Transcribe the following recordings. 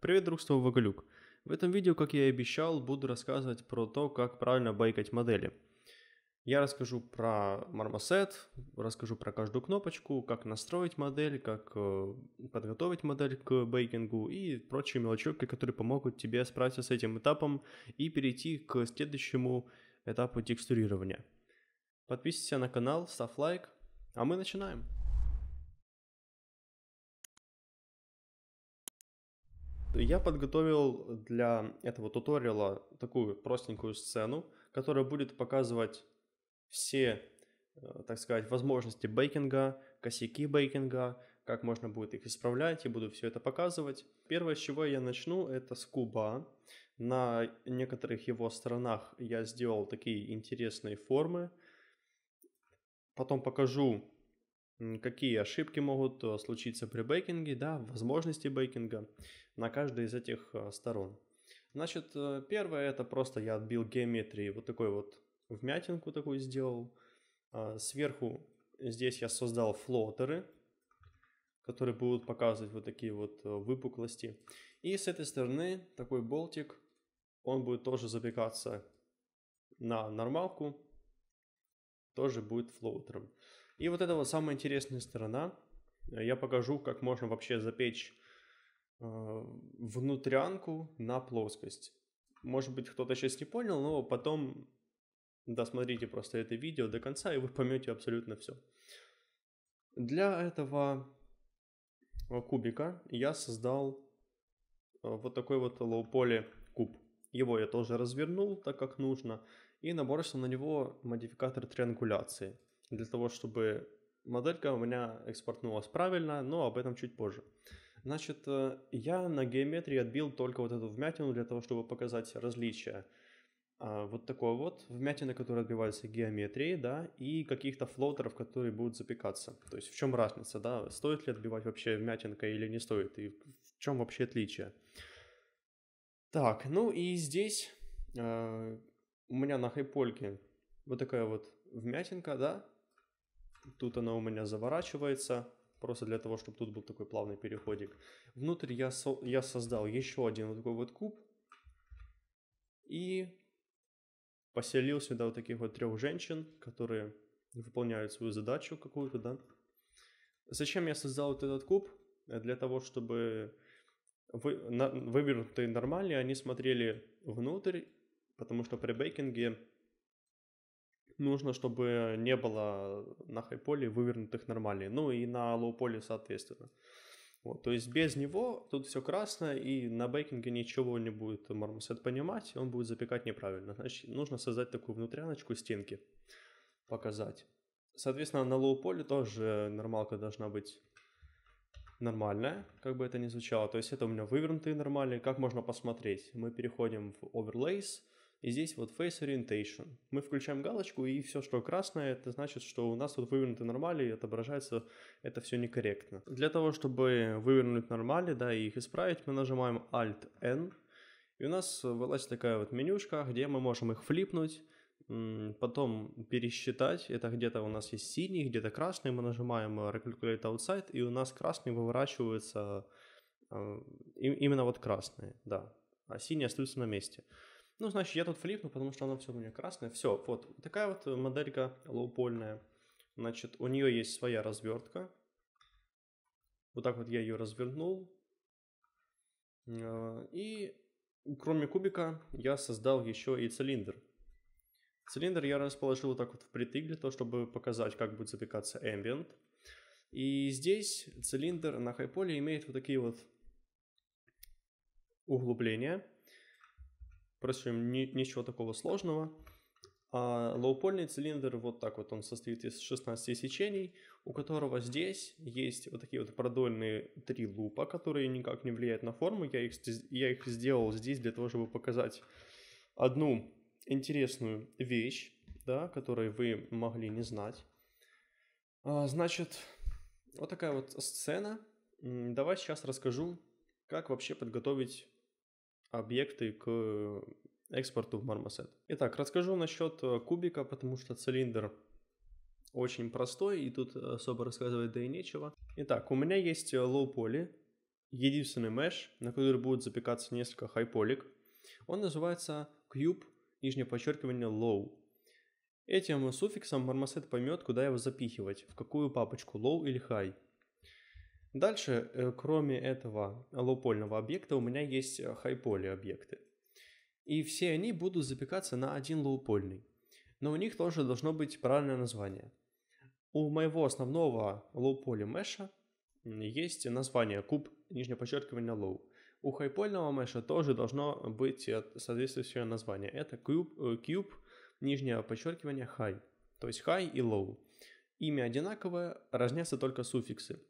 Привет, друг, снова В этом видео, как я и обещал, буду рассказывать про то, как правильно байкать модели. Я расскажу про мармосет, расскажу про каждую кнопочку, как настроить модель, как э, подготовить модель к бейкингу и прочие мелочевки, которые помогут тебе справиться с этим этапом и перейти к следующему этапу текстурирования. Подписывайся на канал, ставь лайк, а мы начинаем. Я подготовил для этого туториала такую простенькую сцену, которая будет показывать все, э, так сказать, возможности бейкинга, косяки бейкинга, как можно будет их исправлять, и буду все это показывать. Первое, с чего я начну, это с куба. На некоторых его сторонах я сделал такие интересные формы. Потом покажу какие ошибки могут э, случиться при бейкинге, да, возможности бейкинга на каждой из этих э, сторон. Значит, э, первое это просто я отбил геометрии вот такой вот вмятинку такую сделал. А, сверху здесь я создал флотеры, которые будут показывать вот такие вот выпуклости. И с этой стороны такой болтик, он будет тоже запекаться на нормалку, тоже будет флоутером. И вот это вот самая интересная сторона. Я покажу, как можно вообще запечь э, внутрянку на плоскость. Может быть, кто-то сейчас не понял, но потом досмотрите просто это видео до конца, и вы поймете абсолютно все. Для этого кубика я создал э, вот такой вот лоуполе куб. Его я тоже развернул так, как нужно, и набросил на него модификатор триангуляции – для того, чтобы моделька у меня экспортнулась правильно, но об этом чуть позже. Значит, э, я на геометрии отбил только вот эту вмятину для того, чтобы показать различия. А, вот такой вот вмятины, которые отбиваются геометрией, да, и каких-то флоутеров, которые будут запекаться. То есть в чем разница, да, стоит ли отбивать вообще вмятинка или не стоит, и в чем вообще отличие. Так, ну и здесь э, у меня на хайпольке вот такая вот вмятинка, да, Тут она у меня заворачивается, просто для того, чтобы тут был такой плавный переходик. Внутрь я, со я создал еще один вот такой вот куб и поселил сюда вот таких вот трех женщин, которые выполняют свою задачу какую-то, да. Зачем я создал вот этот куб? Для того, чтобы вы, на, вывернутые нормальные, они смотрели внутрь, потому что при бейкинге нужно, чтобы не было на хайполе вывернутых нормалей, ну и на лоу-поле соответственно. Вот, то есть без него тут все красное и на бейкинге ничего не будет мармосет понимать, он будет запекать неправильно. Значит, нужно создать такую внутряночку стенки, показать. Соответственно, на лоу-поле тоже нормалка должна быть нормальная, как бы это ни звучало. То есть это у меня вывернутые нормальные Как можно посмотреть? Мы переходим в overlays, и здесь вот Face Orientation. Мы включаем галочку, и все, что красное, это значит, что у нас вот вывернуты нормали, и отображается это все некорректно. Для того, чтобы вывернуть нормали, да, и их исправить, мы нажимаем Alt-N, и у нас вылазит такая вот менюшка, где мы можем их флипнуть, потом пересчитать, это где-то у нас есть синий, где-то красный, мы нажимаем Recalculate Outside, и у нас красный выворачивается э, именно вот красные, да, а синий остается на месте. Ну, значит, я тут флипну, потому что она все у меня красная. Все, вот такая вот моделька лоупольная. Значит, у нее есть своя развертка. Вот так вот я ее развернул. А, и кроме кубика я создал еще и цилиндр. Цилиндр я расположил вот так вот в притыгле, то чтобы показать, как будет запекаться ambient. И здесь цилиндр на хайполе имеет вот такие вот углубления – Впрочем, ни, ничего такого сложного. А лоупольный цилиндр вот так вот, он состоит из 16 сечений, у которого здесь есть вот такие вот продольные три лупа, которые никак не влияют на форму. Я их, я их сделал здесь для того, чтобы показать одну интересную вещь, да, которой вы могли не знать. А, значит, вот такая вот сцена. Давай сейчас расскажу, как вообще подготовить объекты к э, экспорту в Marmoset. Итак, расскажу насчет э, кубика, потому что цилиндр очень простой, и тут особо рассказывать да и нечего. Итак, у меня есть лоу-поли, э, единственный меш, на который будет запекаться несколько хайполик. Он называется cube, нижнее подчеркивание low. Этим суффиксом мармосет поймет, куда его запихивать, в какую папочку, low или high. Дальше, э, кроме этого лоупольного объекта, у меня есть э, хайполи объекты. И все они будут запекаться на один лоупольный. Но у них тоже должно быть правильное название. У моего основного лоуполи меша есть название куб, нижнее подчеркивание low. У хайпольного меша тоже должно быть э, соответствующее название. Это cube, cube нижнее подчеркивание high. То есть high и low. Имя одинаковое, разнятся только суффиксы.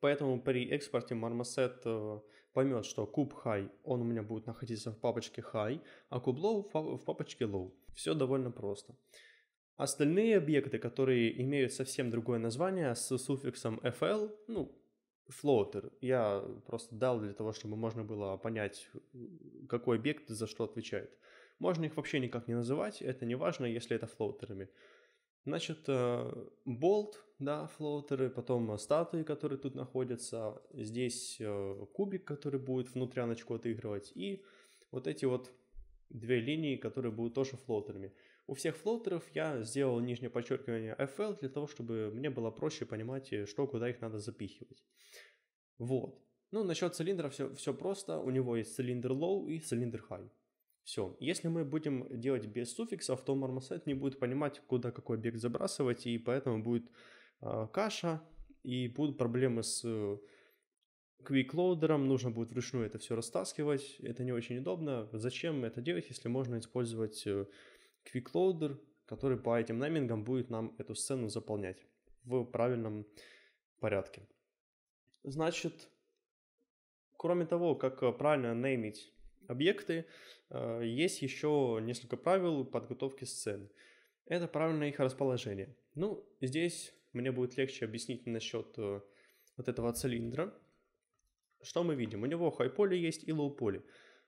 Поэтому при экспорте Marmoset э, поймет, что куб high, он у меня будет находиться в папочке high, а куб low в папочке low. Все довольно просто. Остальные объекты, которые имеют совсем другое название с суффиксом fl, ну, floater, я просто дал для того, чтобы можно было понять, какой объект за что отвечает. Можно их вообще никак не называть, это не важно, если это флоутерами. Значит, э, болт да, флоутеры, потом э, статуи, которые тут находятся, здесь э, кубик, который будет внутряночку отыгрывать, и вот эти вот две линии, которые будут тоже флоутерами. У всех флоутеров я сделал нижнее подчеркивание FL для того, чтобы мне было проще понимать, э, что куда их надо запихивать. Вот. Ну, насчет цилиндра все, все просто. У него есть цилиндр low и цилиндр high. Все. Если мы будем делать без суффиксов, то мармосет не будет понимать, куда какой объект забрасывать, и поэтому будет а, каша, и будут проблемы с э, квиклоудером, нужно будет вручную это все растаскивать, это не очень удобно. Зачем это делать, если можно использовать э, квиклоудер, который по этим наймингам будет нам эту сцену заполнять в правильном порядке. Значит, кроме того, как э, правильно неймить объекты, есть еще несколько правил подготовки сцены. Это правильное их расположение. Ну, здесь мне будет легче объяснить насчет э, вот этого цилиндра. Что мы видим? У него хай-поле есть и лоу-поле.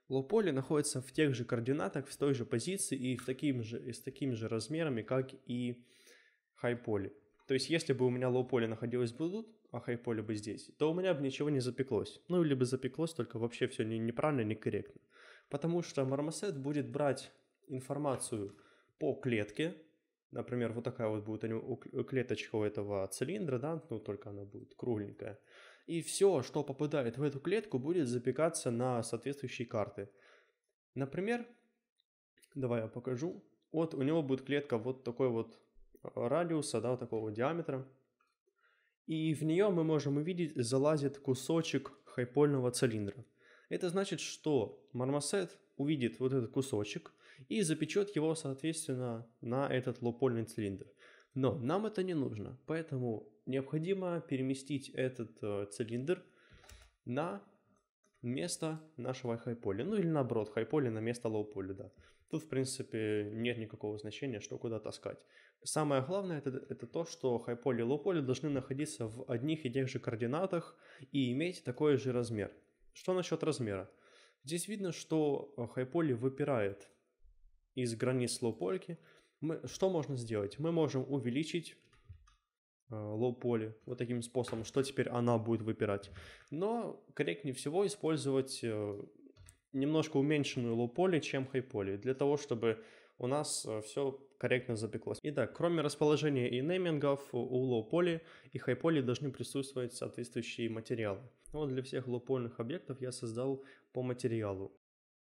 Лоу-поле находится в тех же координатах, в той же позиции и, в таким же, и с такими же размерами, как и хай-поле. То есть, если бы у меня лоу-поле находилось бы тут, а хай-поле бы здесь, то у меня бы ничего не запеклось. Ну, или бы запеклось, только вообще все не, неправильно, некорректно. Потому что мармосет будет брать информацию по клетке, например, вот такая вот будет э, клеточка у этого цилиндра, да, ну только она будет кругленькая. И все, что попадает в эту клетку, будет запекаться на соответствующие карты. Например, давай я покажу. Вот у него будет клетка вот такой вот э, радиуса, да, вот такого диаметра. И в нее мы можем увидеть залазит кусочек хайпольного цилиндра. Это значит, что мармосет увидит вот этот кусочек, и запечет его, соответственно, на этот лопольный цилиндр. Но нам это не нужно, поэтому необходимо переместить этот э, цилиндр на место нашего хайполя, ну или наоборот, хайполя на место лоу да. Тут, в принципе, нет никакого значения, что куда таскать. Самое главное это, это то, что хайполи и лоу должны находиться в одних и тех же координатах и иметь такой же размер. Что насчет размера? Здесь видно, что э, хайполи выпирает из границ лоу-польки, мы, что можно сделать? Мы можем увеличить э, лоу-поле вот таким способом, что теперь она будет выпирать. Но корректнее всего использовать э, немножко уменьшенную лоу-поле, чем хай-поле, для того, чтобы у нас э, все корректно запеклось. Итак, кроме расположения и неймингов, у лоу-поли и хай-поли должны присутствовать соответствующие материалы. Вот для всех лоупольных объектов я создал по материалу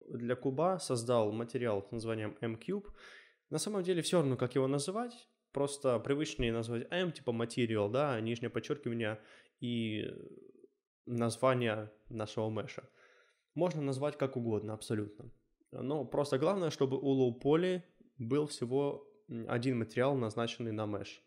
для куба создал материал с названием M-Cube. На самом деле все равно, как его называть, просто привычнее назвать M, типа Material, да, а нижнее подчеркивание и название нашего меша. Можно назвать как угодно, абсолютно. Но просто главное, чтобы у лоу-поли был всего один материал, назначенный на меш.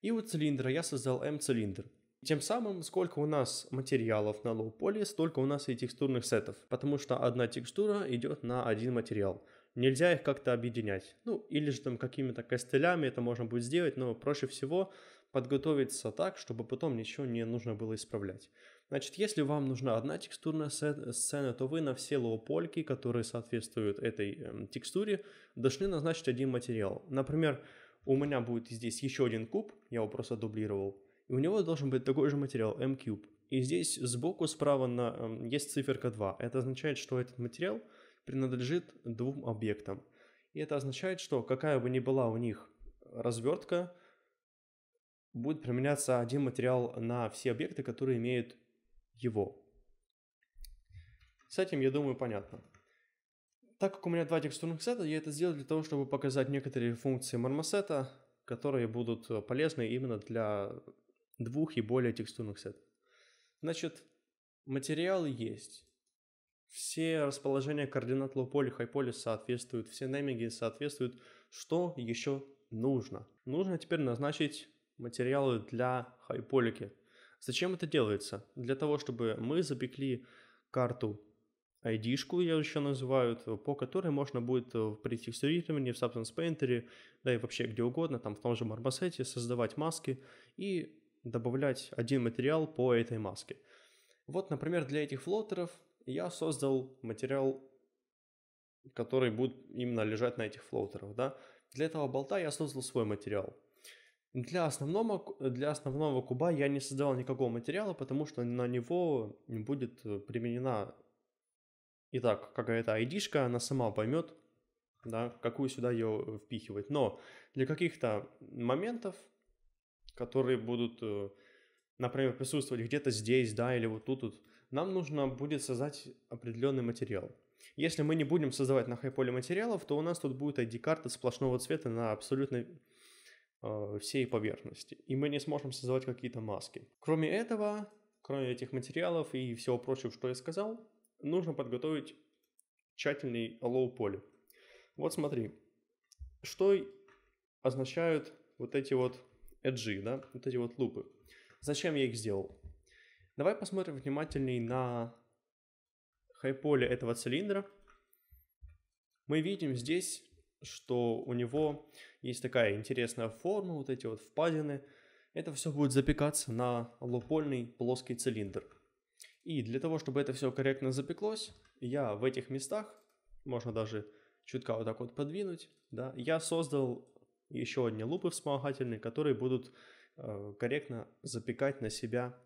И у цилиндра я создал M-цилиндр. Тем самым, сколько у нас материалов на лоу-поле, столько у нас и текстурных сетов, потому что одна текстура идет на один материал. Нельзя их как-то объединять. Ну, или же там какими-то костылями это можно будет сделать, но проще всего подготовиться так, чтобы потом ничего не нужно было исправлять. Значит, если вам нужна одна текстурная сцена, то вы на все лоупольки, которые соответствуют этой эм, текстуре, должны назначить один материал. Например, у меня будет здесь еще один куб, я его просто дублировал. И у него должен быть такой же материал, M-Cube. И здесь сбоку справа на, эм, есть циферка 2. Это означает, что этот материал принадлежит двум объектам. И это означает, что какая бы ни была у них развертка, будет применяться один материал на все объекты, которые имеют его. С этим, я думаю, понятно. Так как у меня два текстурных сета, я это сделал для того, чтобы показать некоторые функции мармосета, которые будут э, полезны именно для двух и более текстурных сетов. Значит, материалы есть. Все расположения координат лоу-поля и хай-поля соответствуют, все немиги соответствуют. Что еще нужно? Нужно теперь назначить материалы для хайполики. Зачем это делается? Для того, чтобы мы запекли карту ID-шку, ее еще называют, по которой можно будет э, при текстурировании в Substance Painter, да и вообще где угодно, там в том же Marmoset создавать маски и добавлять один материал по этой маске. Вот, например, для этих флотеров я создал материал, который будет именно лежать на этих флотерах, да. Для этого болта я создал свой материал. Для основного, для основного куба я не создавал никакого материала, потому что на него будет применена Итак, какая-то айдишка, она сама поймет, да, какую сюда ее впихивать. Но для каких-то моментов которые будут, э, например, присутствовать где-то здесь, да, или вот тут, тут, нам нужно будет создать определенный материал. Если мы не будем создавать на хайполе материалов, то у нас тут будет ID-карта сплошного цвета на абсолютно э, всей поверхности, и мы не сможем создавать какие-то маски. Кроме этого, кроме этих материалов и всего прочего, что я сказал, нужно подготовить тщательный low поле. Вот смотри, что означают вот эти вот Эджи, да, вот эти вот лупы. Зачем я их сделал? Давай посмотрим внимательней на хайполе этого цилиндра. Мы видим здесь, что у него есть такая интересная форма, вот эти вот впадины. Это все будет запекаться на лупольный плоский цилиндр. И для того, чтобы это все корректно запеклось, я в этих местах, можно даже чутка вот так вот подвинуть, да, я создал еще одни лупы вспомогательные, которые будут э, корректно запекать на себя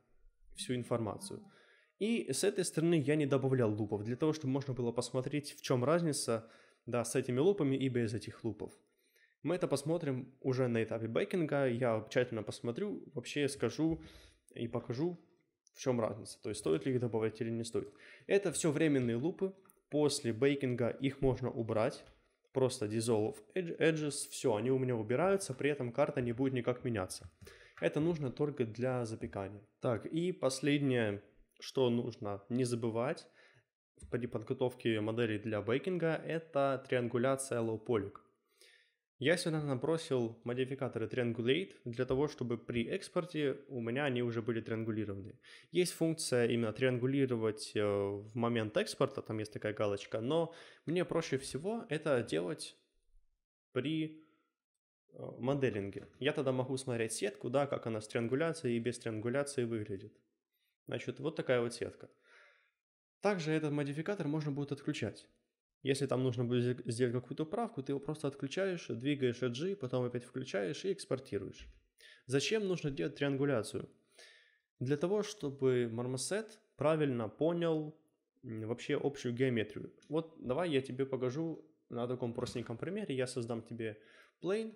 всю информацию. И с этой стороны я не добавлял лупов, для того, чтобы можно было посмотреть, в чем разница да, с этими лупами и без этих лупов. Мы это посмотрим уже на этапе бэкинга, я тщательно посмотрю, вообще скажу и покажу, в чем разница, то есть стоит ли их добавлять или не стоит. Это все временные лупы, после бейкинга их можно убрать, просто dissolve edges, все, они у меня убираются, при этом карта не будет никак меняться. Это нужно только для запекания. Так, и последнее, что нужно не забывать при подготовке модели для бейкинга, это триангуляция low polyg. Я сюда набросил модификаторы triangulate для того, чтобы при экспорте у меня они уже были триангулированы. Есть функция именно триангулировать э, в момент экспорта, там есть такая галочка, но мне проще всего это делать при э, моделинге. Я тогда могу смотреть сетку, да, как она с триангуляцией и без триангуляции выглядит. Значит, вот такая вот сетка. Также этот модификатор можно будет отключать. Если там нужно будет сделать какую-то правку, ты его просто отключаешь, двигаешь AG, потом опять включаешь и экспортируешь. Зачем нужно делать триангуляцию? Для того, чтобы мармосет правильно понял вообще общую геометрию. Вот давай я тебе покажу на таком простеньком примере. Я создам тебе plane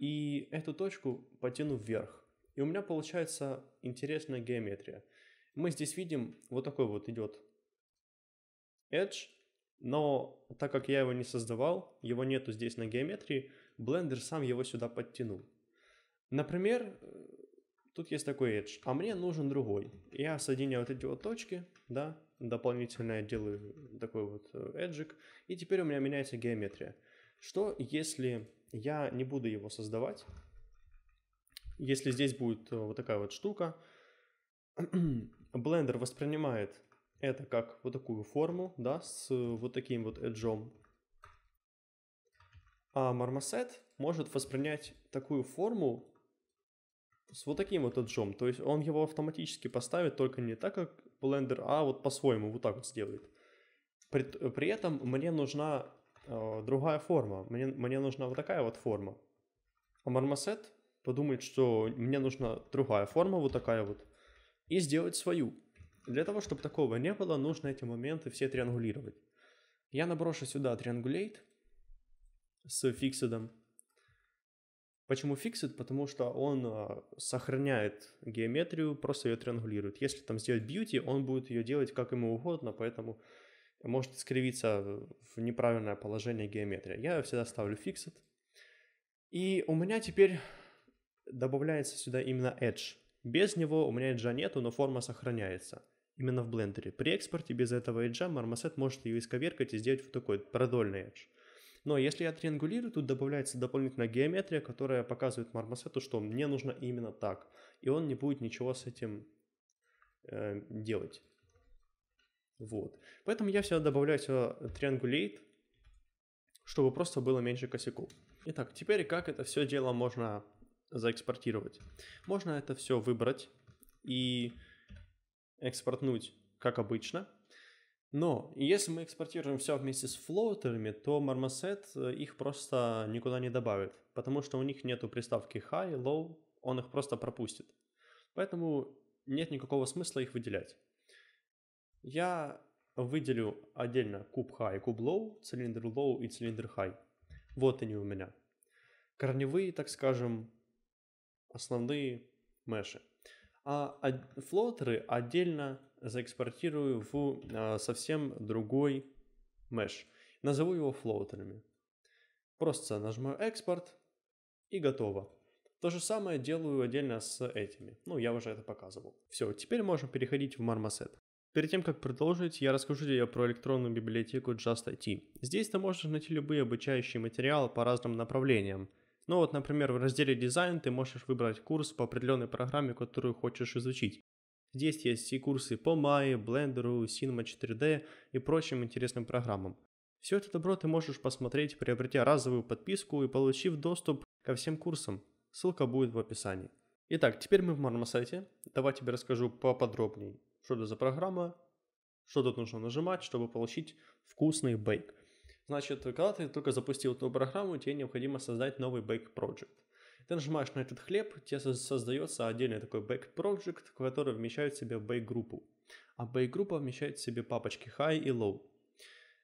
и эту точку потяну вверх. И у меня получается интересная геометрия. Мы здесь видим, вот такой вот идет edge, но так как я его не создавал, его нету здесь на геометрии, Blender сам его сюда подтянул. Например, тут есть такой edge, а мне нужен другой. Я соединяю вот эти вот точки, да, дополнительно я делаю такой вот э, edge и теперь у меня меняется геометрия. Что, если я не буду его создавать? Если здесь будет э, вот такая вот штука, Blender воспринимает это как вот такую форму, да, с вот таким вот эджом. А мармосет может воспринять такую форму с вот таким вот эджом. То есть он его автоматически поставит только не так, как Blender, а вот по-своему, вот так вот сделает. При, при этом мне нужна э, другая форма. Мне, мне нужна вот такая вот форма. А мармосет подумает, что мне нужна другая форма, вот такая вот, и сделать свою. Для того, чтобы такого не было, нужно эти моменты все триангулировать. Я наброшу сюда триангулейт с фиксидом. Почему фиксит? Потому что он а, сохраняет геометрию, просто ее триангулирует. Если там сделать beauty, он будет ее делать как ему угодно, поэтому может скривиться в неправильное положение геометрия. Я всегда ставлю фиксит. И у меня теперь добавляется сюда именно edge. Без него у меня edge нету, но форма сохраняется именно в блендере. При экспорте без этого эджа Marmoset может ее исковеркать и сделать вот такой продольный эдж. Но если я триангулирую, тут добавляется дополнительная геометрия, которая показывает мармосету, что мне нужно именно так. И он не будет ничего с этим э, делать. Вот. Поэтому я всегда добавляю сюда триангулейт, чтобы просто было меньше косяков. Итак, теперь как это все дело можно заэкспортировать? Можно это все выбрать и экспортнуть, как обычно. Но если мы экспортируем все вместе с флоутерами, то Marmoset э, их просто никуда не добавит, потому что у них нету приставки high, low, он их просто пропустит. Поэтому нет никакого смысла их выделять. Я выделю отдельно куб high и куб low, цилиндр low и цилиндр high. Вот они у меня. Корневые, так скажем, основные меши а флотеры отдельно заэкспортирую в а, совсем другой mesh. Назову его флотерами. Просто нажимаю экспорт и готово. То же самое делаю отдельно с этими. Ну, я уже это показывал. Все, теперь можем переходить в Marmoset. Перед тем, как продолжить, я расскажу тебе про электронную библиотеку JustIT. Здесь ты можешь найти любые обучающие материалы по разным направлениям – ну вот, например, в разделе «Дизайн» ты можешь выбрать курс по определенной программе, которую хочешь изучить. Здесь есть и курсы по Maya, Blender, Cinema 4D и прочим интересным программам. Все это добро ты можешь посмотреть, приобретя разовую подписку и получив доступ ко всем курсам. Ссылка будет в описании. Итак, теперь мы в Marmoset. Давай тебе расскажу поподробнее, что это за программа, что тут нужно нажимать, чтобы получить вкусный бейк. Значит, когда ты только запустил эту программу, тебе необходимо создать новый Bake Проект. Ты нажимаешь на этот хлеб, тебе создается отдельный такой Bake Project, который вмещает в себя Bake группу. А Bake группа вмещает в себе папочки High и Low.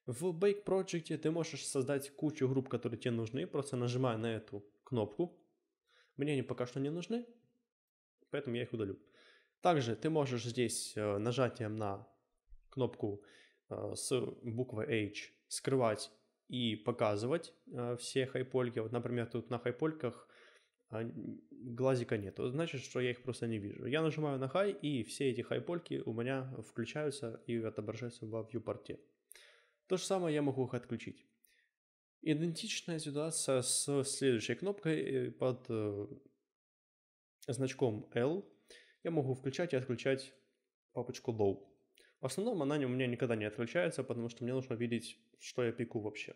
В Bake Project ты можешь создать кучу групп, которые тебе нужны, просто нажимая на эту кнопку. Мне они пока что не нужны, поэтому я их удалю. Также ты можешь здесь э, нажатием на кнопку э, с буквой H скрывать и показывать э, все хайпольки. Вот, например, тут на хайпольках э, глазика нет. Это значит, что я их просто не вижу. Я нажимаю на хай, и все эти хайпольки у меня включаются и отображаются во вьюпорте. То же самое я могу их отключить. Идентичная ситуация с следующей кнопкой э, под э, значком L. Я могу включать и отключать папочку Low. В основном она у меня никогда не отключается, потому что мне нужно видеть что я пеку вообще.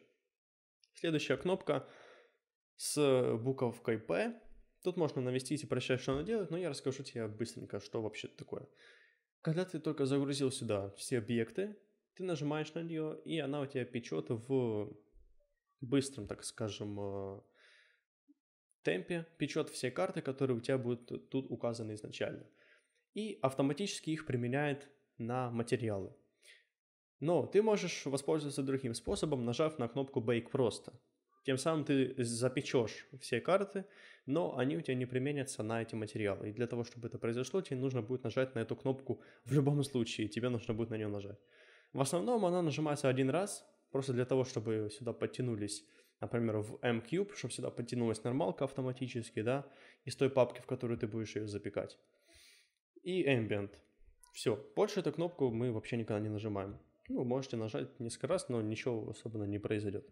Следующая кнопка с э, буковкой P. Тут можно навестить и прощать, что она делает, но я расскажу тебе быстренько, что вообще такое. Когда ты только загрузил сюда все объекты, ты нажимаешь на нее, и она у тебя печет в быстром, так скажем, э, темпе, печет все карты, которые у тебя будут тут указаны изначально. И автоматически их применяет на материалы. Но ты можешь воспользоваться другим способом, нажав на кнопку Bake просто. Тем самым ты запечешь все карты, но они у тебя не применятся на эти материалы. И для того, чтобы это произошло, тебе нужно будет нажать на эту кнопку в любом случае, тебе нужно будет на нее нажать. В основном она нажимается один раз, просто для того, чтобы сюда подтянулись, например, в M-Cube, чтобы сюда подтянулась нормалка автоматически, да, из той папки, в которую ты будешь ее запекать. И Ambient. Все, больше эту кнопку мы вообще никогда не нажимаем. Ну, можете нажать несколько раз, но ничего особенно не произойдет.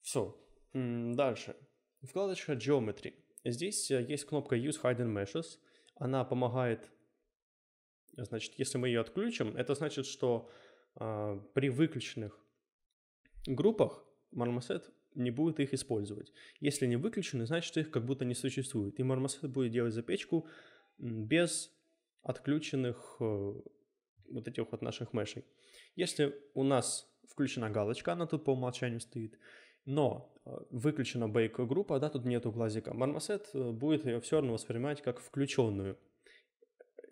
Все. Дальше. Вкладочка Geometry. Здесь э, есть кнопка Use Hidden Meshes. Она помогает, значит, если мы ее отключим, это значит, что э, при выключенных группах Marmoset не будет их использовать. Если не выключены, значит их как будто не существует. И Marmoset будет делать запечку без отключенных э, вот этих вот наших мешей. Если у нас включена галочка, она тут по умолчанию стоит, но э, выключена бейк-группа, да, тут нету глазика, мармосет э, будет ее все равно воспринимать как включенную.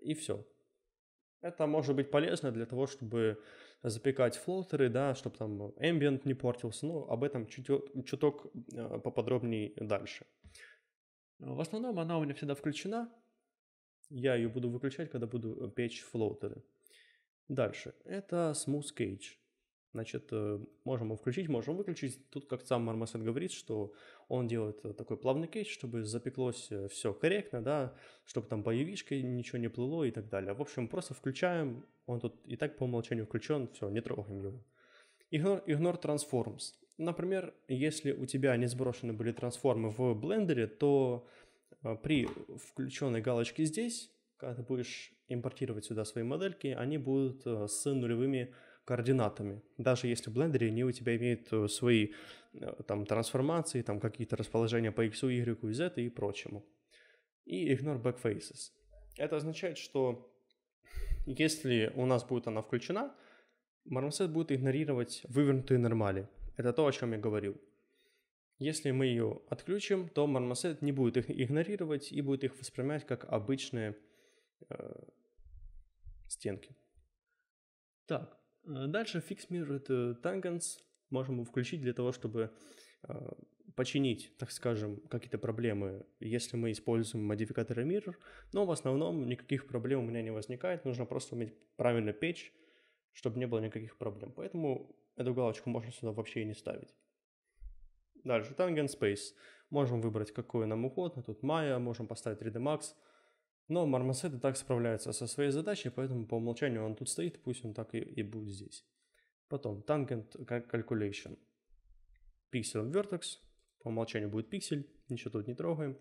И все. Это может быть полезно для того, чтобы запекать флотеры, да, чтобы там ambient не портился, но об этом чуть чуток э, поподробнее дальше. В основном она у меня всегда включена, я ее буду выключать, когда буду печь флотеры. Дальше. Это Smooth Cage. Значит, э, можем его включить, можем выключить. Тут, как сам Мармасет говорит, что он делает э, такой плавный кейс, чтобы запеклось э, все корректно, да, чтобы там боевишкой ничего не плыло и так далее. В общем, просто включаем, он тут и так по умолчанию включен, все, не трогаем его. Ignore, ignore Transforms. Например, если у тебя не сброшены были трансформы в блендере, то при включенной галочке здесь когда ты будешь импортировать сюда свои модельки, они будут э, с нулевыми координатами. Даже если в Blender они у тебя имеют э, свои э, там, трансформации, там какие-то расположения по X, Y, Z и прочему. И ignore backfaces. Это означает, что если у нас будет она включена, Marmoset будет игнорировать вывернутые нормали. Это то, о чем я говорил. Если мы ее отключим, то Marmoset не будет их игнорировать и будет их воспринимать как обычные Э, стенки. Так, э, дальше Fix фиксмир tangents можем включить для того, чтобы э, починить, так скажем, какие-то проблемы, если мы используем модификаторы Mirror, но в основном никаких проблем у меня не возникает, нужно просто уметь правильно печь, чтобы не было никаких проблем. Поэтому эту галочку можно сюда вообще и не ставить. Дальше, Tangent Space. Можем выбрать, какой нам угодно. Тут Maya, можем поставить 3D Max. Но Мармосет и так справляется со своей задачей, поэтому по умолчанию он тут стоит, пусть он так и, и будет здесь. Потом Tangent Calculation. Pixel Vertex, по умолчанию будет пиксель, ничего тут не трогаем.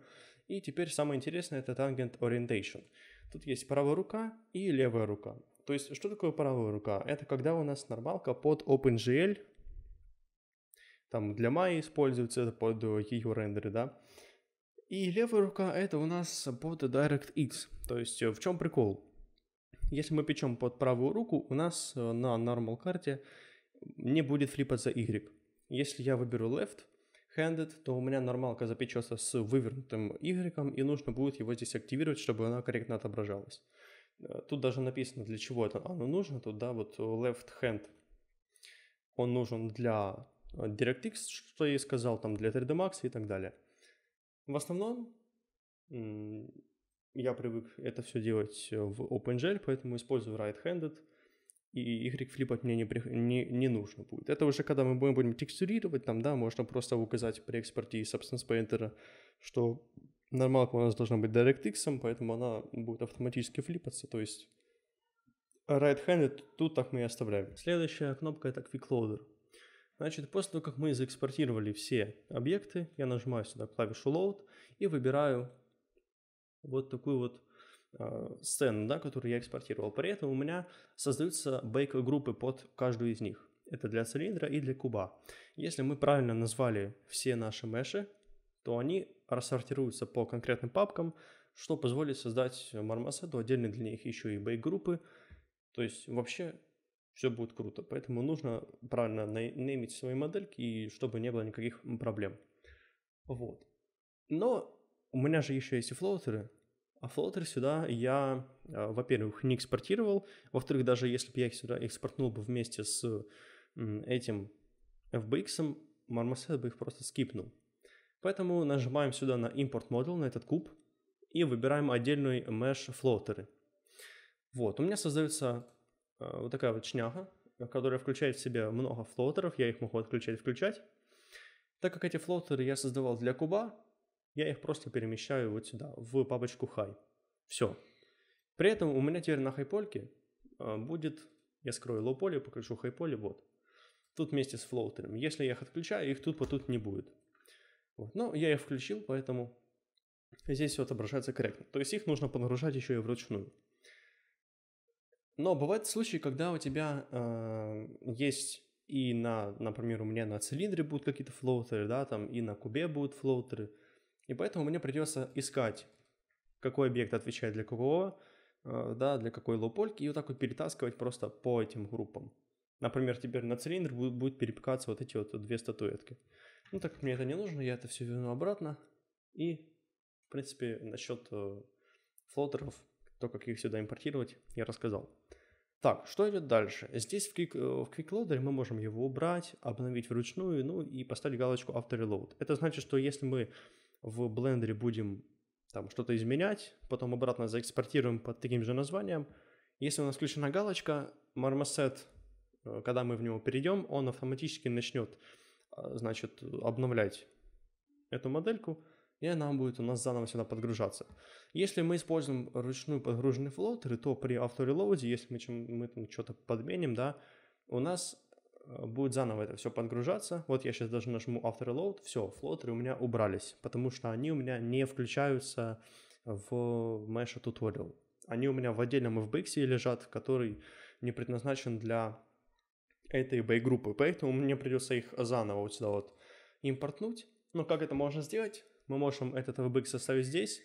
И теперь самое интересное это Tangent Orientation. Тут есть правая рука и левая рука. То есть, что такое правая рука? Это когда у нас нормалка под OpenGL, там для Maya используется, это под ее рендеры, да, и левая рука это у нас под DirectX. То есть э, в чем прикол? Если мы печем под правую руку, у нас э, на normal карте не будет флипаться Y. Если я выберу left handed, то у меня нормалка запечется с вывернутым Y, и нужно будет его здесь активировать, чтобы она корректно отображалась. Э, тут даже написано, для чего это оно нужно. Тут, да, вот left hand, он нужен для DirectX, что я и сказал, там для 3D Max и так далее. В основном я привык это все делать э, в OpenGL, поэтому использую right-handed, и Y-флипать мне не, не, не нужно будет. Это уже когда мы будем, текстурировать, там, да, можно просто указать при экспорте из Substance Painter, что нормалка у нас должна быть DirectX, поэтому она будет автоматически флипаться, то есть right-handed тут так мы и оставляем. Следующая кнопка это Quick Loader. Значит, после того, как мы заэкспортировали все объекты, я нажимаю сюда клавишу Load и выбираю вот такую вот э, сцену, да, которую я экспортировал. При этом у меня создаются бейк-группы под каждую из них. Это для цилиндра и для куба. Если мы правильно назвали все наши меши, то они рассортируются по конкретным папкам, что позволит создать мармасету отдельно для них еще и бейк-группы. То есть вообще все будет круто. Поэтому нужно правильно неймить свои модельки, и чтобы не было никаких проблем. Вот. Но у меня же еще есть и флоутеры, а флоутеры сюда я, а, во-первых, не экспортировал, во-вторых, даже если бы я их сюда экспортнул бы вместе с этим FBX, Marmoset бы их просто скипнул. Поэтому нажимаем сюда на Import Model, на этот куб, и выбираем отдельный mesh флоутеры. Вот, у меня создается Э, вот такая вот шняга, э, которая включает в себя много флоутеров, я их могу отключать включать. Так как эти флоутеры я создавал для куба, я их просто перемещаю вот сюда, в папочку хай. Все. При этом у меня теперь на хайпольке э, будет, я скрою лоу-поле, покажу хайполе, вот. Тут вместе с флоутером. Если я их отключаю, их тут по тут не будет. Вот. Но я их включил, поэтому здесь все отображается корректно. То есть их нужно подгружать еще и вручную. Но бывают случаи, когда у тебя э, есть и на, например, у меня на цилиндре будут какие-то флоутеры, да, там и на кубе будут флоутеры, и поэтому мне придется искать, какой объект отвечает для кого, э, да, для какой лоупольки, и вот так вот перетаскивать просто по этим группам. Например, теперь на цилиндр будут, будут перепекаться вот эти вот две статуэтки. Ну, так как мне это не нужно, я это все верну обратно. И, в принципе, насчет э, флотеров то, как их сюда импортировать, я рассказал. Так, что идет дальше? Здесь в, quick, э, в QuickLoader мы можем его убрать, обновить вручную, ну и поставить галочку After Reload. Это значит, что если мы в Blender будем там что-то изменять, потом обратно заэкспортируем под таким же названием, если у нас включена галочка, Marmoset, э, когда мы в него перейдем, он автоматически начнет, э, значит, обновлять эту модельку, и она будет у нас заново сюда подгружаться. Если мы используем ручную подгруженный флотеры, то при авторелоуде, если мы, чем, мы там что-то подменим, да, у нас э, будет заново это все подгружаться. Вот я сейчас даже нажму авторелоуд, все, флотеры у меня убрались, потому что они у меня не включаются в Mesh Tutorial. Они у меня в отдельном FBX лежат, который не предназначен для этой бей группы поэтому мне придется их заново вот сюда вот импортнуть. Но как это можно сделать? мы можем этот VBX оставить здесь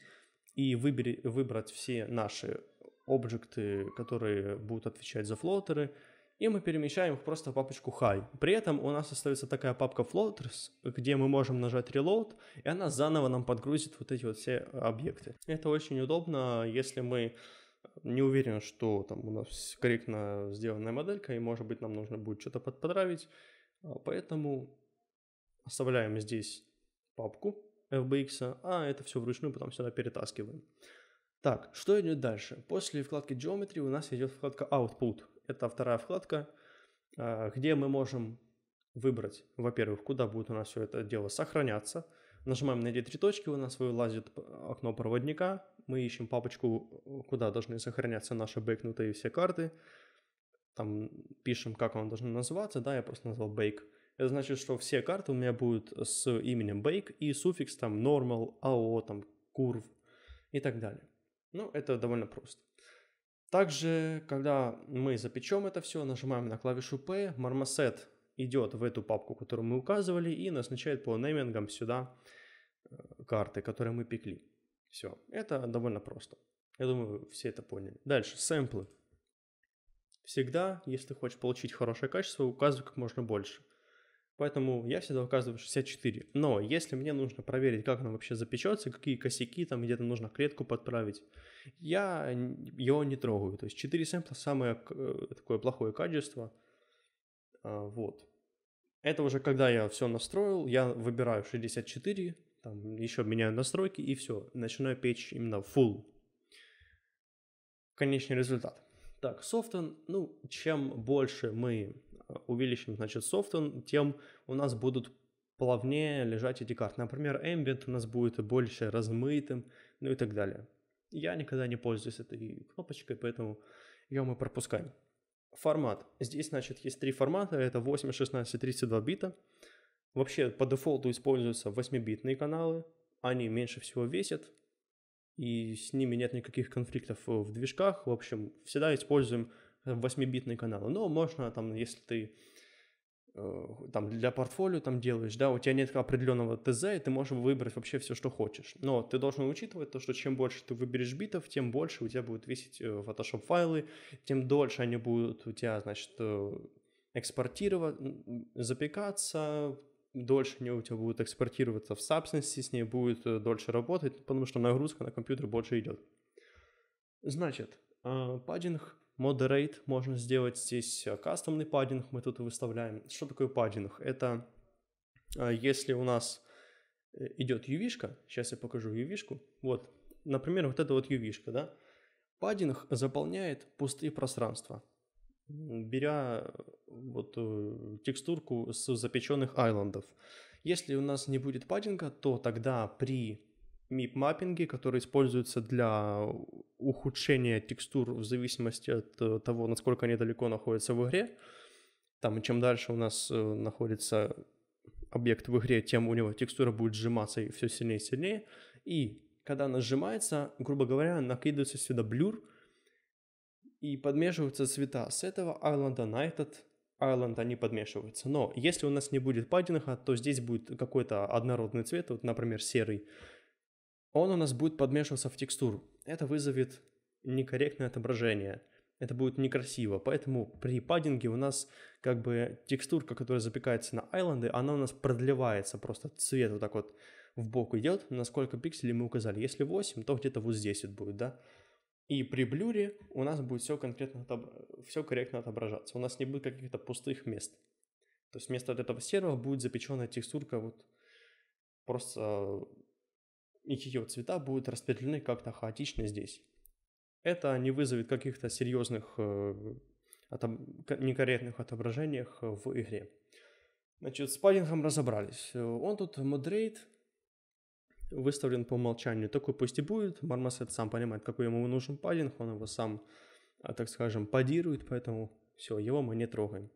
и выбери, выбрать все наши объекты, которые будут отвечать за флотеры, и мы перемещаем их просто в папочку high. При этом у нас остается такая папка floaters, где мы можем нажать reload, и она заново нам подгрузит вот эти вот все объекты. Это очень удобно, если мы не уверены, что там у нас корректно сделанная моделька, и может быть нам нужно будет что-то подправить. А, поэтому оставляем здесь папку FBX, а это все вручную потом сюда перетаскиваем. Так, что идет дальше? После вкладки Geometry у нас идет вкладка Output. Это вторая вкладка, а, где мы можем выбрать, во-первых, куда будет у нас все это дело сохраняться. Нажимаем на эти три точки, у нас вылазит окно проводника. Мы ищем папочку, куда должны сохраняться наши бэкнутые все карты. Там пишем, как он должен называться. Да, я просто назвал бейк это значит, что все карты у меня будут с именем Bake и суффикс там normal, AO, там curve и так далее. Ну, это довольно просто. Также, когда мы запечем это все, нажимаем на клавишу P, мармосет идет в эту папку, которую мы указывали, и назначает по неймингам сюда э, карты, которые мы пекли. Все, это довольно просто. Я думаю, вы все это поняли. Дальше, сэмплы. Всегда, если хочешь получить хорошее качество, указывай как можно больше – Поэтому я всегда указываю 64. Но если мне нужно проверить, как оно вообще запечется, какие косяки, там где-то нужно клетку подправить, я его не трогаю. То есть 4 сэмпла самое э, такое плохое качество. А, вот. Это уже когда я все настроил, я выбираю 64, там еще меняю настройки и все, начинаю печь именно full. Конечный результат. Так, софтен, ну, чем больше мы увеличим, значит, софт, тем у нас будут плавнее лежать эти карты. Например, Ambient у нас будет больше размытым, ну и так далее. Я никогда не пользуюсь этой кнопочкой, поэтому ее мы пропускаем. Формат. Здесь, значит, есть три формата. Это 8, 16 32 бита. Вообще, по дефолту используются 8-битные каналы. Они меньше всего весят. И с ними нет никаких конфликтов в движках. В общем, всегда используем 8-битные каналы. Но можно там, если ты э, там для портфолио там делаешь, да, у тебя нет определенного ТЗ, и ты можешь выбрать вообще все, что хочешь. Но ты должен учитывать то, что чем больше ты выберешь битов, тем больше у тебя будут висеть э, Photoshop файлы, тем дольше они будут у тебя, значит, э, экспортировать, запекаться, дольше они у тебя будут экспортироваться в Substance, с ней будет дольше работать, потому что нагрузка на компьютер больше идет. Значит, паддинг Moderate можно сделать здесь э, кастомный паддинг, мы тут выставляем. Что такое паддинг? Это э, если у нас идет uv сейчас я покажу UV-шку, вот, например, вот это вот uv да, паддинг заполняет пустые пространства, беря э, вот текстурку с запеченных айландов. Если у нас не будет паддинга, то тогда при мип-маппинги, которые используются для ухудшения текстур в зависимости от э, того, насколько они далеко находятся в игре. Там, чем дальше у нас э, находится объект в игре, тем у него текстура будет сжиматься и все сильнее и сильнее. И когда она сжимается, грубо говоря, накидывается сюда блюр и подмешиваются цвета. С этого Айленда на этот Island они подмешиваются. Но если у нас не будет паддинга, то здесь будет какой-то однородный цвет, вот, например, серый он у нас будет подмешиваться в текстуру. Это вызовет некорректное отображение. Это будет некрасиво. Поэтому при паддинге у нас как бы текстурка, которая запекается на айленды, она у нас продлевается. Просто цвет вот так вот в бок идет, на сколько пикселей мы указали. Если 8, то где-то вот здесь вот будет, да? И при блюре у нас будет все, конкретно отобра... все корректно отображаться. У нас не будет каких-то пустых мест. То есть вместо вот этого серого будет запеченная текстурка вот просто и ее цвета будут распределены как-то хаотично здесь. Это не вызовет каких-то серьезных э, отоб... некорректных отображениях в игре. Значит, с паддингом разобрались. Он тут модерейт, выставлен по умолчанию. Такой пусть и будет. Мармосет сам понимает, какой ему нужен паддинг, он его сам, а, так скажем, падирует, поэтому все, его мы не трогаем.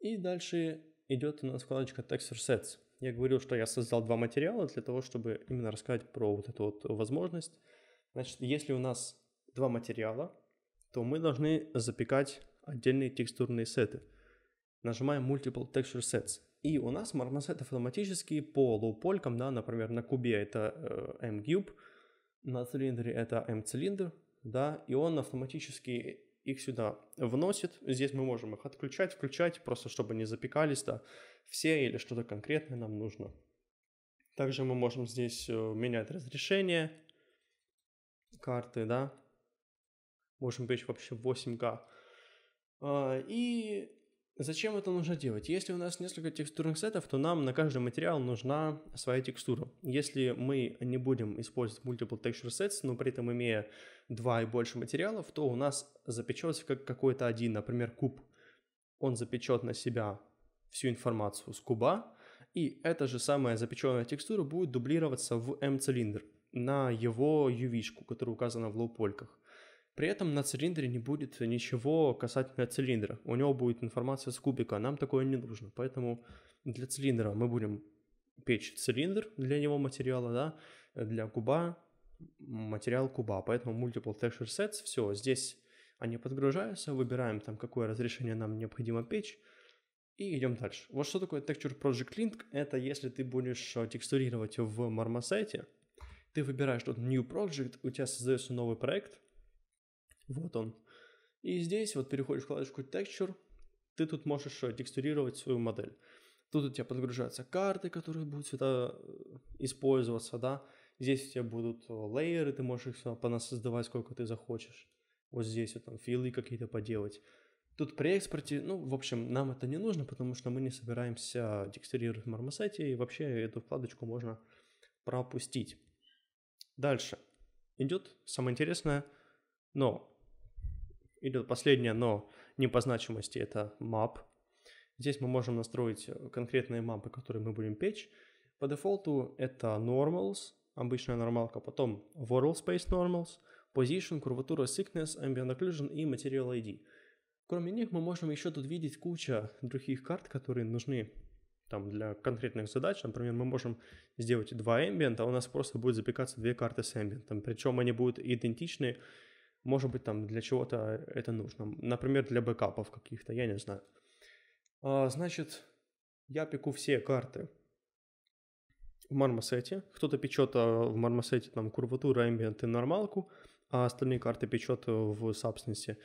И дальше идет у нас вкладочка Texture Sets – я говорил, что я создал два материала для того, чтобы именно рассказать про вот эту вот возможность. Значит, если у нас два материала, то мы должны запекать отдельные текстурные сеты. Нажимаем Multiple Texture Sets. И у нас мармосет автоматически по лоуполькам, да, например, на кубе это э, M-Cube, на цилиндре это M-цилиндр, да, и он автоматически их сюда вносит. Здесь мы можем их отключать, включать, просто чтобы не запекались, да, все или что-то конкретное нам нужно. Также мы можем здесь э, менять разрешение карты, да. Можем печь вообще 8К. А, и Зачем это нужно делать? Если у нас несколько текстурных сетов, то нам на каждый материал нужна своя текстура. Если мы не будем использовать multiple texture sets, но при этом имея два и больше материалов, то у нас запечется как какой-то один, например, куб. Он запечет на себя всю информацию с куба, и эта же самая запеченная текстура будет дублироваться в M-цилиндр на его UV-шку, которая указана в лоу-польках. При этом на цилиндре не будет ничего касательно цилиндра. У него будет информация с кубика, а нам такое не нужно. Поэтому для цилиндра мы будем печь цилиндр для него материала, да, для куба материал куба. Поэтому multiple texture sets, все, здесь они подгружаются, выбираем там, какое разрешение нам необходимо печь, и идем дальше. Вот что такое Texture Project Link, это если ты будешь э, текстурировать в мармосете, ты выбираешь тут New Project, у тебя создается новый проект, вот он. И здесь вот переходишь в вкладочку Texture, ты тут можешь э, текстурировать свою модель. Тут у тебя подгружаются карты, которые будут сюда э, использоваться, да. Здесь у тебя будут э, лейеры, ты можешь их сюда понасоздавать, сколько ты захочешь. Вот здесь вот там филы какие-то поделать. Тут при экспорте, ну, в общем, нам это не нужно, потому что мы не собираемся текстурировать в Marmoset, и вообще эту вкладочку можно пропустить. Дальше идет самое интересное, но идет последнее, но не по значимости, это map. Здесь мы можем настроить э, конкретные мапы, которые мы будем печь. По дефолту это normals, обычная нормалка, потом world space normals, position, курватура, sickness, ambient occlusion и material ID. Кроме них мы можем еще тут видеть куча других карт, которые нужны там для конкретных задач. Например, мы можем сделать два ambient, а у нас просто будет запекаться две карты с ambient. Причем они будут идентичны может быть, там для чего-то это нужно. Например, для бэкапов каких-то, я не знаю. А, значит, я пеку все карты в мармосете. Кто-то печет э, в мармосете там курватуру, ambient и нормалку, а остальные карты печет э, в Substance.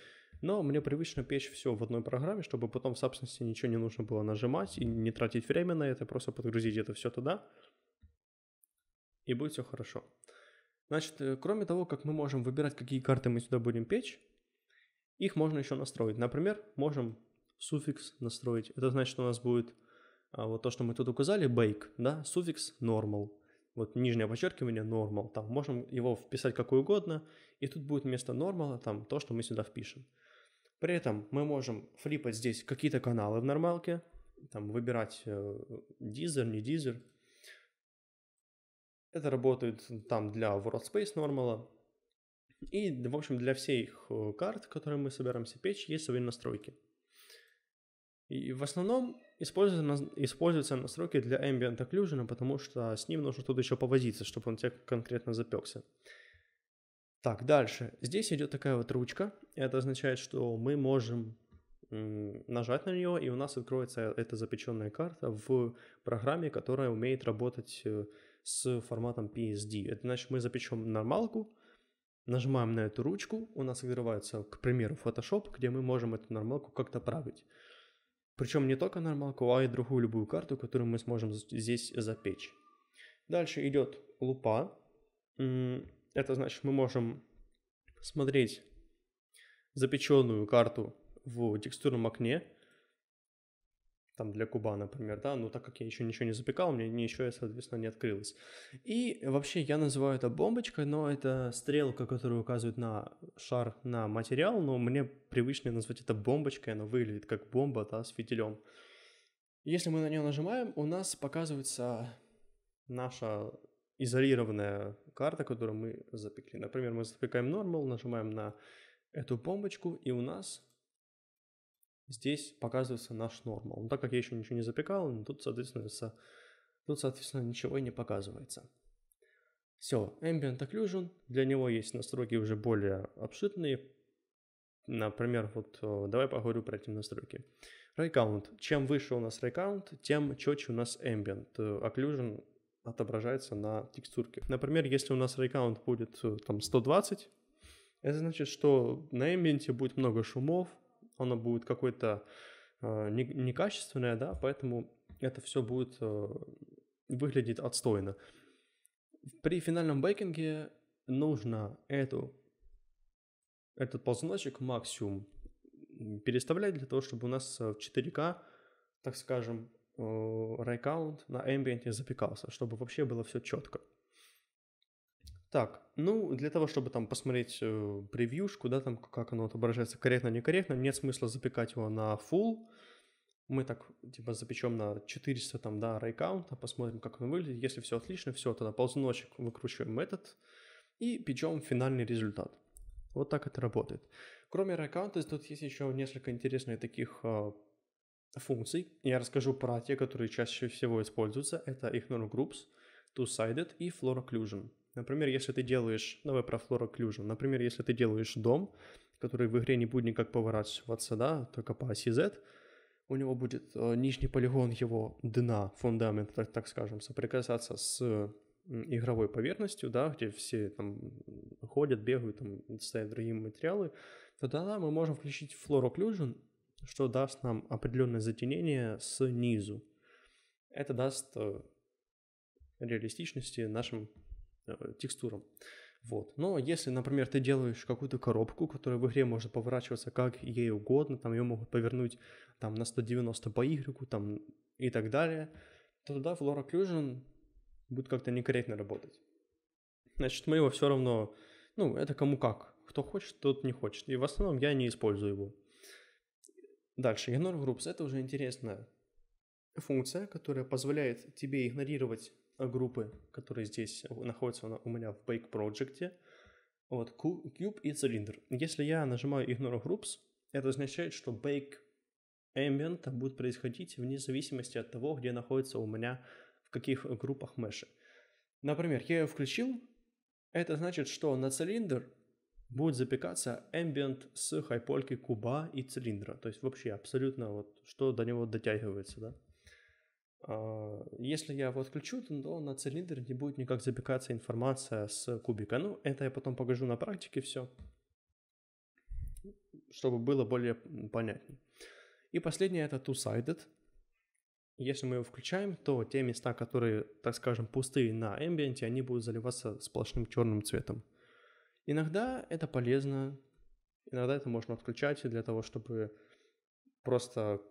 Но мне привычно печь все в одной программе, чтобы потом в Substance ничего не нужно было нажимать и не тратить время на это, просто подгрузить это все туда, и будет все хорошо. Значит, э, кроме того, как мы можем выбирать, какие карты мы сюда будем печь, их можно еще настроить. Например, можем суффикс настроить. Это значит, что у нас будет а, вот то, что мы тут указали, bake, да, суффикс normal. Вот нижнее подчеркивание normal. Там можем его вписать как угодно, и тут будет вместо normal там то, что мы сюда впишем. При этом мы можем флипать здесь какие-то каналы в нормалке, там выбирать э, не дизер, это работает там для WorldSpace Normal. И, в общем, для всех э, карт, которые мы собираемся печь, есть свои настройки. И в основном используются, используются настройки для Ambient Occlusion, потому что с ним нужно тут еще повозиться, чтобы он тебе конкретно запекся. Так, дальше. Здесь идет такая вот ручка. Это означает, что мы можем нажать на нее, и у нас откроется эта запеченная карта в программе, которая умеет работать э, с форматом PSD. Это значит, мы запечем нормалку, нажимаем на эту ручку, у нас открывается, к примеру, Photoshop, где мы можем эту нормалку как-то править. Причем не только нормалку, а и другую любую карту, которую мы сможем здесь запечь. Дальше идет лупа. Это значит, мы можем смотреть запеченную карту в текстурном окне, там для куба, например, да, но так как я еще ничего не запекал, мне ничего, соответственно, не открылось. И вообще я называю это бомбочкой, но это стрелка, которая указывает на шар, на материал, но мне привычнее назвать это бомбочкой, она выглядит как бомба, да, с фитилем. Если мы на нее нажимаем, у нас показывается наша изолированная карта, которую мы запекли. Например, мы запекаем normal, нажимаем на эту бомбочку, и у нас здесь показывается наш нормал. Но ну, так как я еще ничего не запекал, ну, тут, соответственно, со, тут, соответственно ничего и не показывается. Все, Ambient Occlusion, для него есть настройки уже более обширные. Например, вот э, давай поговорю про эти настройки. Raycount. Чем выше у нас raycount, тем четче у нас Ambient. Э, occlusion отображается на текстурке. Например, если у нас raycount будет э, там 120, это значит, что на Ambient будет много шумов, оно будет какое-то э, некачественное, да, поэтому это все будет э, выглядеть отстойно. При финальном бейкинге нужно эту, этот ползуночек максимум переставлять для того, чтобы у нас а, в 4К, так скажем, райкаунт на ambient запекался, чтобы вообще было все четко. Так, ну, для того, чтобы там посмотреть э, превьюшку, да, там, как оно отображается, корректно, некорректно, нет смысла запекать его на full. Мы так, типа, запечем на 400, там, да, рейкаунта, посмотрим, как он выглядит. Если все отлично, все, тогда ползуночек выкручиваем этот и печем финальный результат. Вот так это работает. Кроме райкаунта, тут есть еще несколько интересных таких э, функций. Я расскажу про те, которые чаще всего используются. Это Ignore Groups, Two-Sided и Floor Occlusion. Например, если ты делаешь, давай про флору Клюжу, например, если ты делаешь дом, который в игре не будет никак поворачиваться, да, только по оси Z, у него будет э, нижний полигон его дна, фундамент, так, так скажем, соприкасаться с игровой поверхностью, да, где все там ходят, бегают, там стоят другие материалы, тогда мы можем включить Floor Occlusion, что даст нам определенное затенение снизу. Это даст э, реалистичности нашим Э, текстурам. Вот. Но если, например, ты делаешь какую-то коробку, которая в игре может поворачиваться как ей угодно, там ее могут повернуть там, на 190 по Y там, и так далее, то туда Flora Occlusion будет как-то некорректно работать. Значит, мы его все равно, ну, это кому как. Кто хочет, тот не хочет. И в основном я не использую его. Дальше, Ignore Groups. Это уже интересная функция, которая позволяет тебе игнорировать Э, группы, которые здесь находятся у меня в Bake Project. Вот, Cube и цилиндр. Если я нажимаю Ignore Groups, это означает, что Bake Ambient будет происходить вне зависимости от того, где находится у меня, в каких группах меши. Например, я ее включил, это значит, что на цилиндр будет запекаться ambient с хайполькой куба и цилиндра. То есть вообще абсолютно вот что до него дотягивается, да. А, если я его отключу, то на цилиндр не будет никак запекаться информация с кубика. Ну, это я потом покажу на практике все, чтобы было более понятно. И последнее это two-sided. Если мы его включаем, то те места, которые, так скажем, пустые на ambient, они будут заливаться сплошным черным цветом. Иногда это полезно, иногда это можно отключать для того, чтобы просто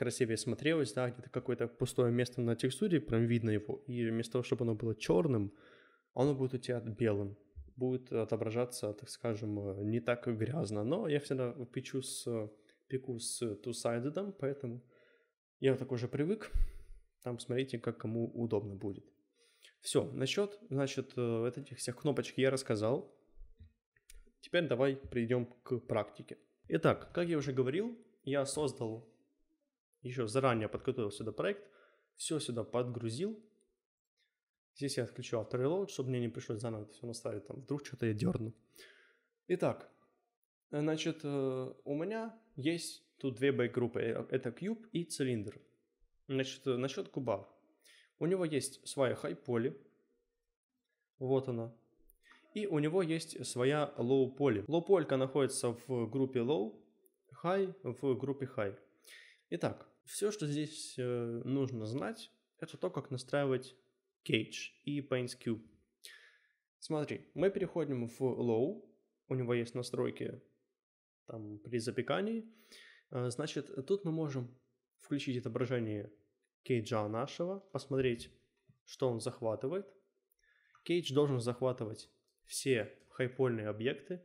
красивее смотрелось, да, где-то какое-то пустое место на текстуре, прям видно его, и вместо того, чтобы оно было черным, оно будет у тебя белым, будет отображаться, так скажем, э, не так грязно, но я всегда печу с, э, пеку с two-sided, поэтому я вот так уже привык, там смотрите, как кому удобно будет. Все, насчет, значит, э, этих всех кнопочек я рассказал. Теперь давай перейдем к практике. Итак, как я уже говорил, я создал еще заранее подготовил сюда проект, все сюда подгрузил. Здесь я отключу After Reload, чтобы мне не пришлось заново это все наставить, там вдруг что-то я дерну. Итак, значит, э, у меня есть тут две бэк-группы, это Cube и Цилиндр. Значит, э, насчет куба. У него есть своя high поле, вот она, и у него есть своя low поле. Low-полька находится в группе low, high в группе high. Итак, все, что здесь э, нужно знать, это то, как настраивать Cage и Paints Cube. Смотри, мы переходим в Low, у него есть настройки там при запекании. Э, значит, тут мы можем включить отображение кейджа нашего, посмотреть, что он захватывает. Кейдж должен захватывать все хайпольные объекты,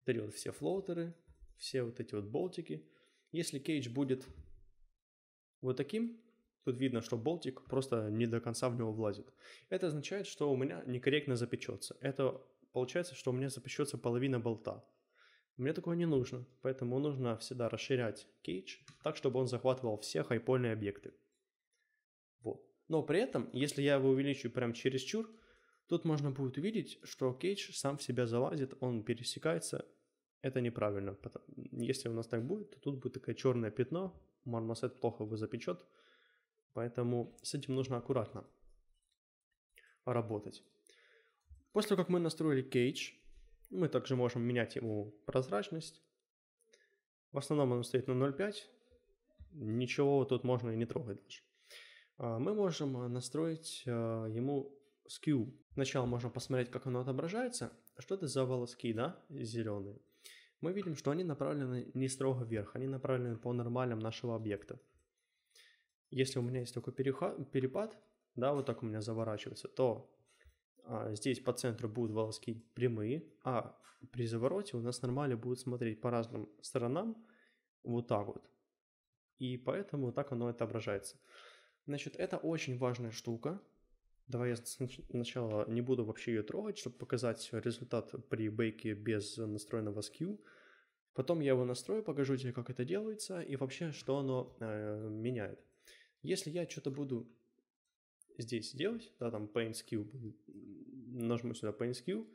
вот эти вот все флотеры, все вот эти вот болтики. Если кейдж будет вот таким, тут видно, что болтик просто не до конца в него влазит. Это означает, что у меня некорректно запечется. Это получается, что у меня запечется половина болта. Мне такого не нужно, поэтому нужно всегда расширять кейдж так, чтобы он захватывал все хайпольные объекты. Вот. Но при этом, если я его увеличу прям чересчур, тут можно будет увидеть, что кейдж сам в себя залазит, он пересекается. Это неправильно. Если у нас так будет, то тут будет такое черное пятно, мармосет плохо его запечет, поэтому с этим нужно аккуратно работать. После того, как мы настроили кейдж, мы также можем менять ему прозрачность. В основном он стоит на 0.5, ничего тут можно и не трогать даже. А, мы можем а, настроить а, ему skew. Сначала можно посмотреть, как оно отображается. Что это за волоски, да, зеленые мы видим, что они направлены не строго вверх, они направлены по нормалям нашего объекта. Если у меня есть такой перепад, да, вот так у меня заворачивается, то а, здесь по центру будут волоски прямые, а при завороте у нас нормально будут смотреть по разным сторонам вот так вот. И поэтому так оно отображается. Значит, это очень важная штука, Давай я сначала не буду вообще ее трогать, чтобы показать результат при бейке без настроенного скью. Потом я его настрою, покажу тебе, как это делается и вообще, что оно э, меняет. Если я что-то буду здесь делать, да, там Paint Skew, нажму сюда Paint Skew,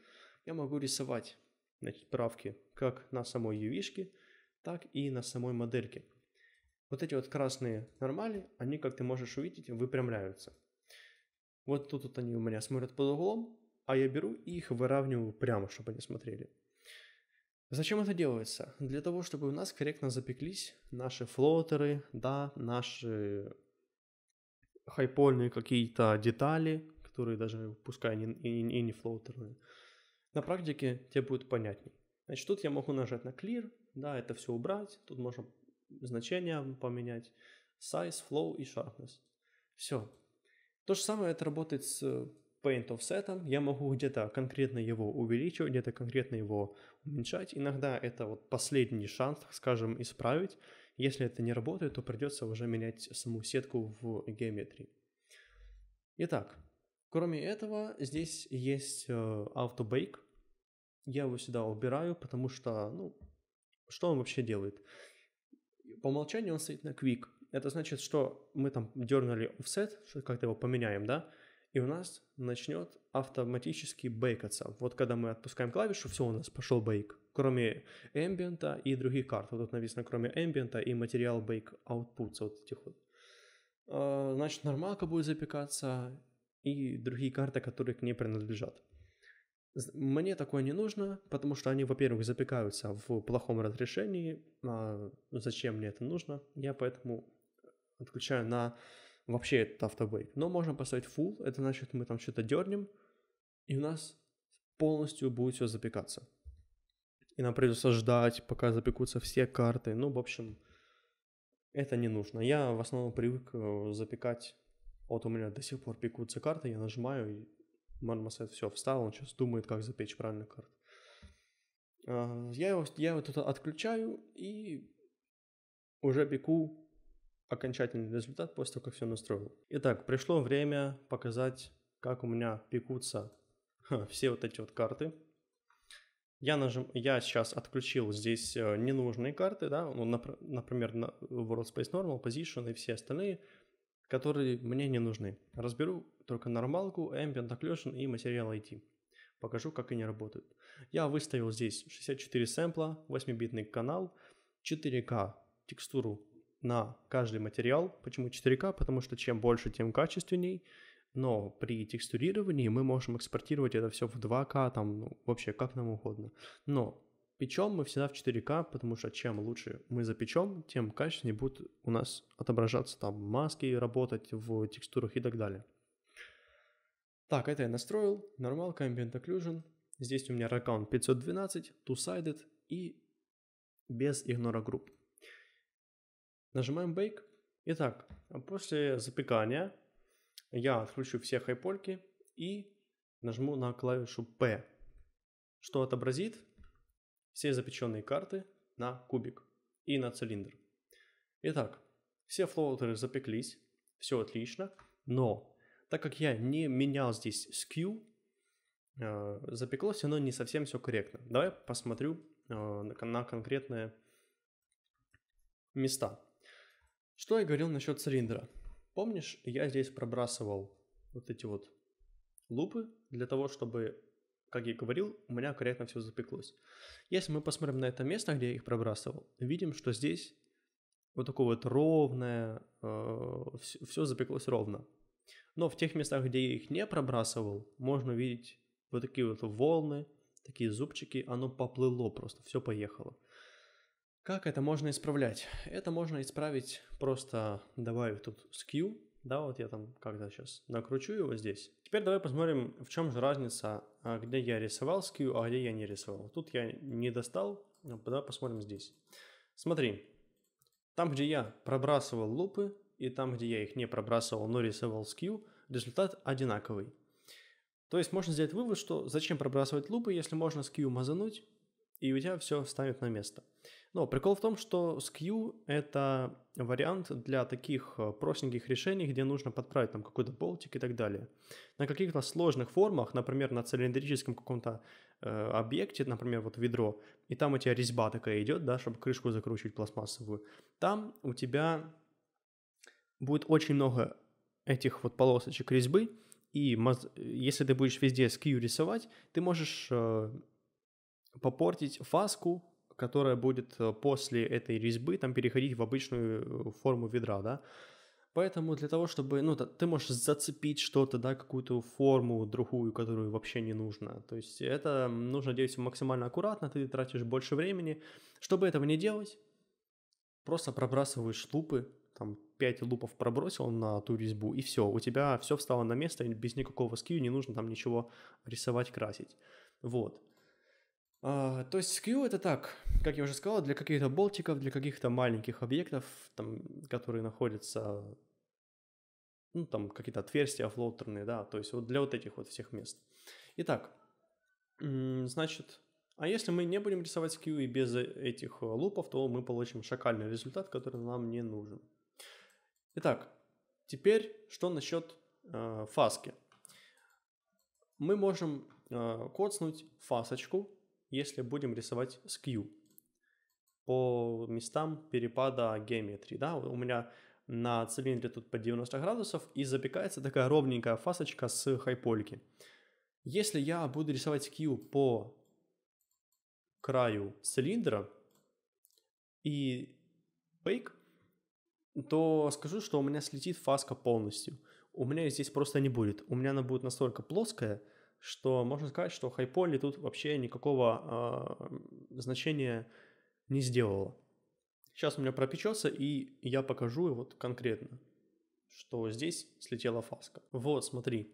я могу рисовать значит, правки как на самой UV, так и на самой модельке. Вот эти вот красные нормали, они, как ты можешь увидеть, выпрямляются. Вот тут вот они у меня смотрят под углом, а я беру и их выравниваю прямо, чтобы они смотрели. Зачем это делается? Для того, чтобы у нас корректно запеклись наши флотеры, да, наши хайпольные какие-то детали, которые даже пускай не, и, и не флотерные. На практике тебе будет понятней. Значит, тут я могу нажать на clear, да, это все убрать, тут можно значения поменять, size, flow и sharpness. Все, то же самое это работает с э, Paint Offset. Я могу где-то конкретно его увеличивать, где-то конкретно его уменьшать. Иногда это вот последний шанс, скажем, исправить. Если это не работает, то придется уже менять саму сетку в геометрии. Итак, кроме этого, здесь есть э, Auto Bake. Я его сюда убираю, потому что, ну, что он вообще делает? По умолчанию он стоит на Quick это значит, что мы там дернули offset, как-то его поменяем, да, и у нас начнет автоматически бейкаться. Вот когда мы отпускаем клавишу, все, у нас пошел бейк. Кроме ambient и других карт. Вот тут написано, кроме ambient и материал бейк outputs вот этих вот. А, значит, нормалка будет запекаться и другие карты, которые к ней принадлежат. Мне такое не нужно, потому что они, во-первых, запекаются в плохом разрешении. А зачем мне это нужно? Я поэтому отключаю на вообще этот автобейк. Но можно поставить full, это значит мы там что-то дернем, и у нас полностью будет все запекаться. И нам придется ждать, пока запекутся все карты. Ну, в общем, это не нужно. Я в основном привык э, запекать. Вот у меня до сих пор пекутся карты, я нажимаю, и Мармосет все встал, он сейчас думает, как запечь правильно карту. А, я его, я его тут отключаю и уже пеку окончательный результат после того, как все настроил. Итак, пришло время показать, как у меня пекутся все вот эти вот карты. Я, нажим... я сейчас отключил здесь э, ненужные карты, да, ну, нап... например, на World Space Normal, Position и все остальные, которые мне не нужны. Разберу только нормалку, Ambient Occlusion и материал IT. Покажу, как они работают. Я выставил здесь 64 сэмпла, 8-битный канал, 4К текстуру на каждый материал. Почему 4К? Потому что чем больше, тем качественней. Но при текстурировании мы можем экспортировать это все в 2К, там ну, вообще как нам угодно. Но печем мы всегда в 4К, потому что чем лучше мы запечем, тем качественнее будут у нас отображаться там маски, работать в текстурах и так далее. Так, это я настроил. Нормалка, Ambient Occlusion. Здесь у меня раккаунт 512, Two-Sided и без игнора групп. Нажимаем Bake. Итак, после запекания я отключу все хайпольки и нажму на клавишу P, что отобразит все запеченные карты на кубик и на цилиндр. Итак, все флоутеры запеклись, все отлично, но так как я не менял здесь skew, э, запеклось оно не совсем все корректно. Давай посмотрю э, на конкретные места. Что я говорил насчет цилиндра? Помнишь, я здесь пробрасывал вот эти вот лупы для того, чтобы, как я говорил, у меня корректно все запеклось. Если мы посмотрим на это место, где я их пробрасывал, видим, что здесь вот такое вот ровное, э, все, все запеклось ровно. Но в тех местах, где я их не пробрасывал, можно видеть вот такие вот волны, такие зубчики, оно поплыло просто, все поехало. Как это можно исправлять? Это можно исправить просто добавив тут skew, да, вот я там как-то сейчас накручу его здесь. Теперь давай посмотрим, в чем же разница, а, где я рисовал skew, а где я не рисовал. Тут я не достал, а, давай посмотрим здесь. Смотри, там, где я пробрасывал лупы, и там, где я их не пробрасывал, но рисовал skew, результат одинаковый. То есть можно сделать вывод, что зачем пробрасывать лупы, если можно skew мазануть, и у тебя все встанет на место. Но прикол в том, что SKU — это вариант для таких э, простеньких решений, где нужно подправить там какой-то болтик и так далее. На каких-то сложных формах, например, на цилиндрическом каком-то э, объекте, например, вот ведро, и там у тебя резьба такая идет, да, чтобы крышку закручивать пластмассовую, там у тебя будет очень много этих вот полосочек резьбы, и если ты будешь везде SKU рисовать, ты можешь э, попортить фаску, которая будет э, после этой резьбы там переходить в обычную э, форму ведра, да. Поэтому для того, чтобы, ну, ты можешь зацепить что-то, да, какую-то форму другую, которую вообще не нужно. То есть это нужно делать максимально аккуратно, ты тратишь больше времени. Чтобы этого не делать, просто пробрасываешь лупы, там 5 лупов пробросил на ту резьбу, и все, у тебя все встало на место, без никакого скью, не нужно там ничего рисовать, красить. Вот. А, то есть Q это так, как я уже сказал, для каких-то болтиков, для каких-то маленьких объектов, там, которые находятся, ну, там, какие-то отверстия флоутерные, да, то есть вот для вот этих вот всех мест. Итак, значит, а если мы не будем рисовать Q и без этих э, лупов, то мы получим шакальный результат, который нам не нужен. Итак, теперь что насчет э, фаски? Мы можем э, коцнуть фасочку если будем рисовать с по местам перепада геометрии. Да? У меня на цилиндре тут по 90 градусов и запекается такая ровненькая фасочка с хайпольки. Если я буду рисовать Q по краю цилиндра и бейк, то скажу, что у меня слетит фаска полностью. У меня ее здесь просто не будет. У меня она будет настолько плоская, что можно сказать, что хайполи тут вообще никакого э, значения не сделала. Сейчас у меня пропечется, и я покажу вот конкретно, что здесь слетела фаска. Вот, смотри.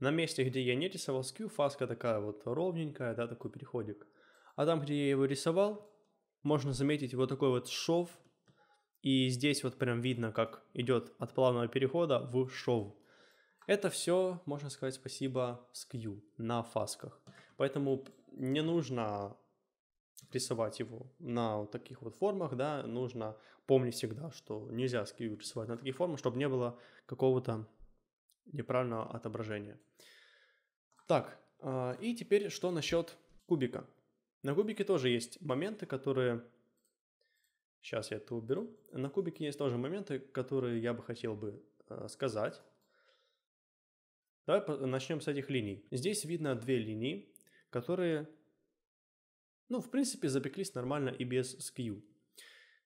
На месте, где я не рисовал скью, фаска такая вот ровненькая, да, такой переходик. А там, где я его рисовал, можно заметить вот такой вот шов. И здесь вот прям видно, как идет от плавного перехода в шов. Это все, можно сказать, спасибо скью на фасках. Поэтому не нужно рисовать его на вот таких вот формах, да, нужно помнить всегда, что нельзя скью рисовать на такие формы, чтобы не было какого-то неправильного отображения. Так, а, и теперь что насчет кубика. На кубике тоже есть моменты, которые... Сейчас я это уберу. На кубике есть тоже моменты, которые я бы хотел бы э, сказать. Давай начнем с этих линий. Здесь видно две линии, которые, ну, в принципе, запеклись нормально и без скью.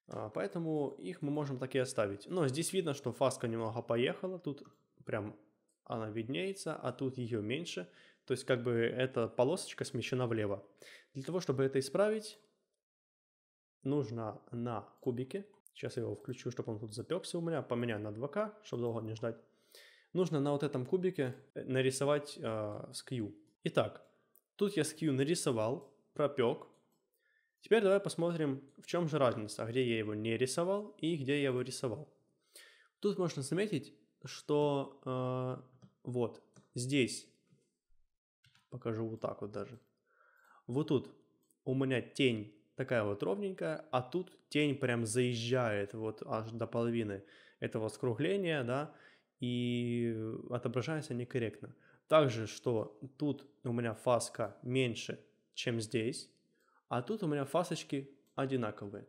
А, поэтому их мы можем так и оставить. Но здесь видно, что фаска немного поехала, тут прям она виднеется, а тут ее меньше. То есть как бы эта полосочка смещена влево. Для того, чтобы это исправить, нужно на кубике. Сейчас я его включу, чтобы он тут запекся у меня. Поменяю на 2К, чтобы долго не ждать нужно на вот этом кубике э, нарисовать э, скью. Итак, тут я скью нарисовал, пропек. Теперь давай посмотрим, в чем же разница, где я его не рисовал и где я его рисовал. Тут можно заметить, что э, вот здесь, покажу вот так вот даже, вот тут у меня тень такая вот ровненькая, а тут тень прям заезжает вот аж до половины этого скругления, да, и э, отображаются некорректно. Также, что тут у меня фаска меньше, чем здесь, а тут у меня фасочки одинаковые.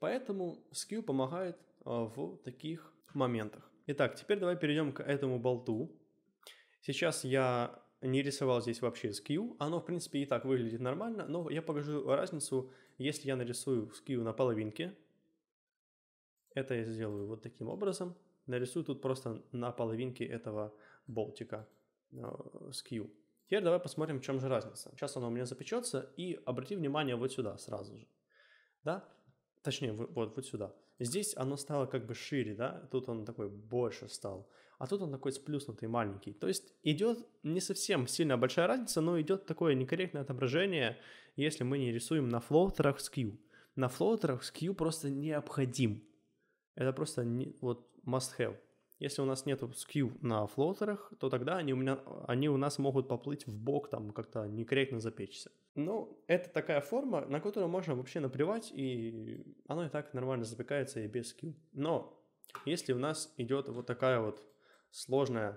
Поэтому SKU помогает а, в таких моментах. Итак, теперь давай перейдем к этому болту. Сейчас я не рисовал здесь вообще SKU, оно в принципе и так выглядит нормально, но я покажу разницу, если я нарисую SKU на половинке. Это я сделаю вот таким образом – нарисую тут просто на половинке этого болтика э, с Q. Теперь давай посмотрим, в чем же разница. Сейчас оно у меня запечется, и обрати внимание вот сюда сразу же. Да? Точнее, вот, вот сюда. Здесь оно стало как бы шире, да? Тут он такой больше стал. А тут он такой сплюснутый, маленький. То есть идет не совсем сильно большая разница, но идет такое некорректное отображение, если мы не рисуем на флоутерах с Q. На флоутерах с Q просто необходим. Это просто не, вот must have. Если у нас нет skew на флотерах, то тогда они у, меня, они у нас могут поплыть в бок там как-то некорректно запечься. Но ну, это такая форма, на которую можно вообще наплевать, и она и так нормально запекается и без skew. Но если у нас идет вот такая вот сложная э,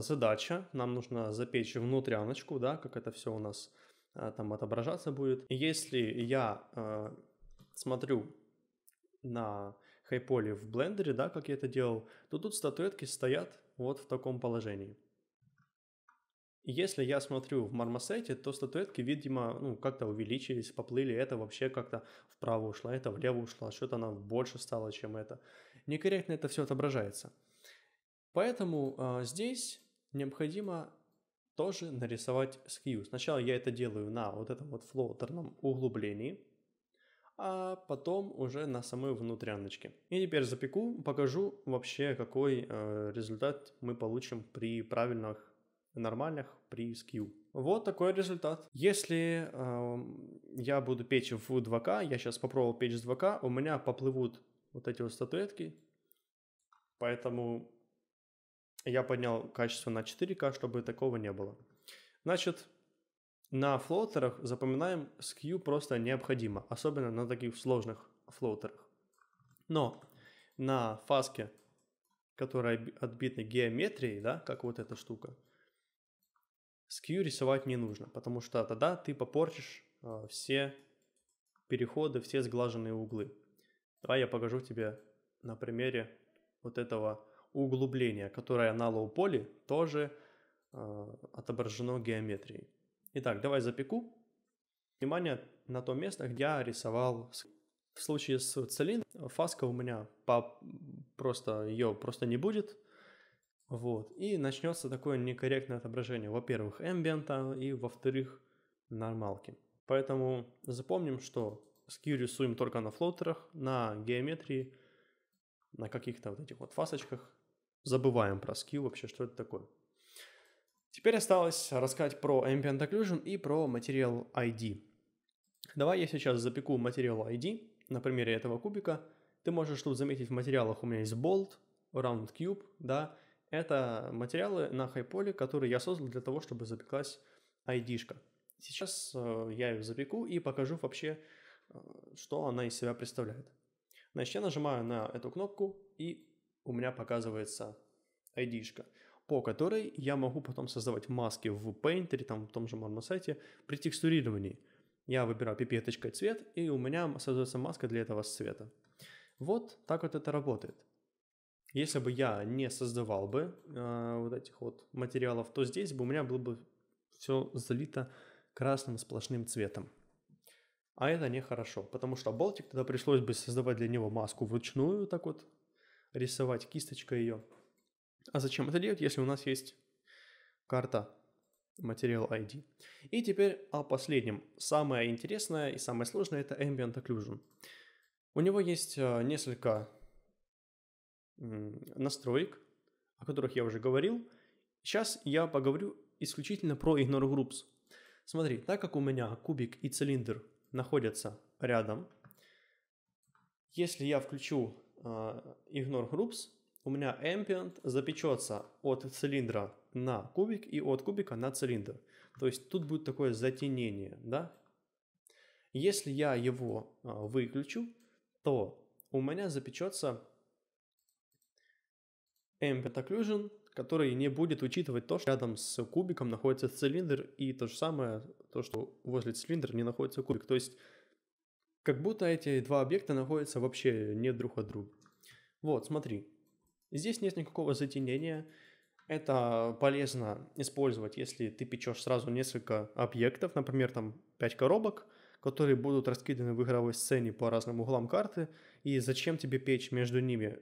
задача, нам нужно запечь внутряночку, да, как это все у нас э, там отображаться будет. Если я э, смотрю на хайполи в блендере, да, как я это делал, то тут статуэтки стоят вот в таком положении. Если я смотрю в мармосете, то статуэтки, видимо, ну, как-то увеличились, поплыли, это вообще как-то вправо ушло, это влево ушло, что-то она больше стало, чем это. Некорректно это все отображается. Поэтому э, здесь необходимо тоже нарисовать скью. Сначала я это делаю на вот этом вот флоутерном углублении, а потом уже на самой внутряночке. И теперь запеку, покажу вообще, какой э, результат мы получим при правильных нормальных при скью. Вот такой результат. Если э, я буду печь в 2К, я сейчас попробовал печь в 2К, у меня поплывут вот эти вот статуэтки, поэтому я поднял качество на 4К, чтобы такого не было. Значит, на флоутерах запоминаем с просто необходимо, особенно на таких сложных флоутерах. Но на фаске, которая отбита геометрией, да, как вот эта штука, с рисовать не нужно, потому что тогда ты попортишь э, все переходы, все сглаженные углы. Давай я покажу тебе на примере вот этого углубления, которое на лоу-поле тоже э, отображено геометрией. Итак, давай запеку. Внимание на то место, где я рисовал. В случае с целин фаска у меня по... просто ее просто не будет. Вот. И начнется такое некорректное отображение. Во-первых, эмбиента и во-вторых, нормалки. Поэтому запомним, что скью рисуем только на флотерах, на геометрии, на каких-то вот этих вот фасочках. Забываем про скью вообще, что это такое. Теперь осталось рассказать про Ambient Occlusion и про Material ID. Давай я сейчас запеку Material ID на примере этого кубика. Ты можешь тут заметить в материалах у меня есть Bolt, Round Cube, да. Это материалы на хайполе, которые я создал для того, чтобы запеклась ID-шка. Сейчас э, я ее запеку и покажу вообще, э, что она из себя представляет. Значит, я нажимаю на эту кнопку, и у меня показывается ID-шка по которой я могу потом создавать маски в Painter, там в том же мармосете, при текстурировании. Я выбираю пипеточкой цвет, и у меня создается маска для этого цвета. Вот так вот это работает. Если бы я не создавал бы э, вот этих вот материалов, то здесь бы у меня было бы все залито красным сплошным цветом. А это нехорошо, потому что болтик тогда пришлось бы создавать для него маску вручную, так вот рисовать кисточкой ее. А зачем это делать, если у нас есть карта Material ID. И теперь о последнем. Самое интересное и самое сложное это Ambient Occlusion. У него есть э, несколько настроек, о которых я уже говорил. Сейчас я поговорю исключительно про Ignore Groups. Смотри, так как у меня кубик и цилиндр находятся рядом, если я включу э, Ignore Groups, у меня ambient запечется от цилиндра на кубик и от кубика на цилиндр. То есть тут будет такое затенение, да? Если я его а, выключу, то у меня запечется ambient occlusion, который не будет учитывать то, что рядом с кубиком находится цилиндр, и то же самое, то, что возле цилиндра не находится кубик. То есть как будто эти два объекта находятся вообще не друг от друга. Вот, смотри, Здесь нет никакого затенения. Это полезно использовать, если ты печешь сразу несколько объектов, например, там 5 коробок, которые будут раскиданы в игровой сцене по разным углам карты, и зачем тебе печь между ними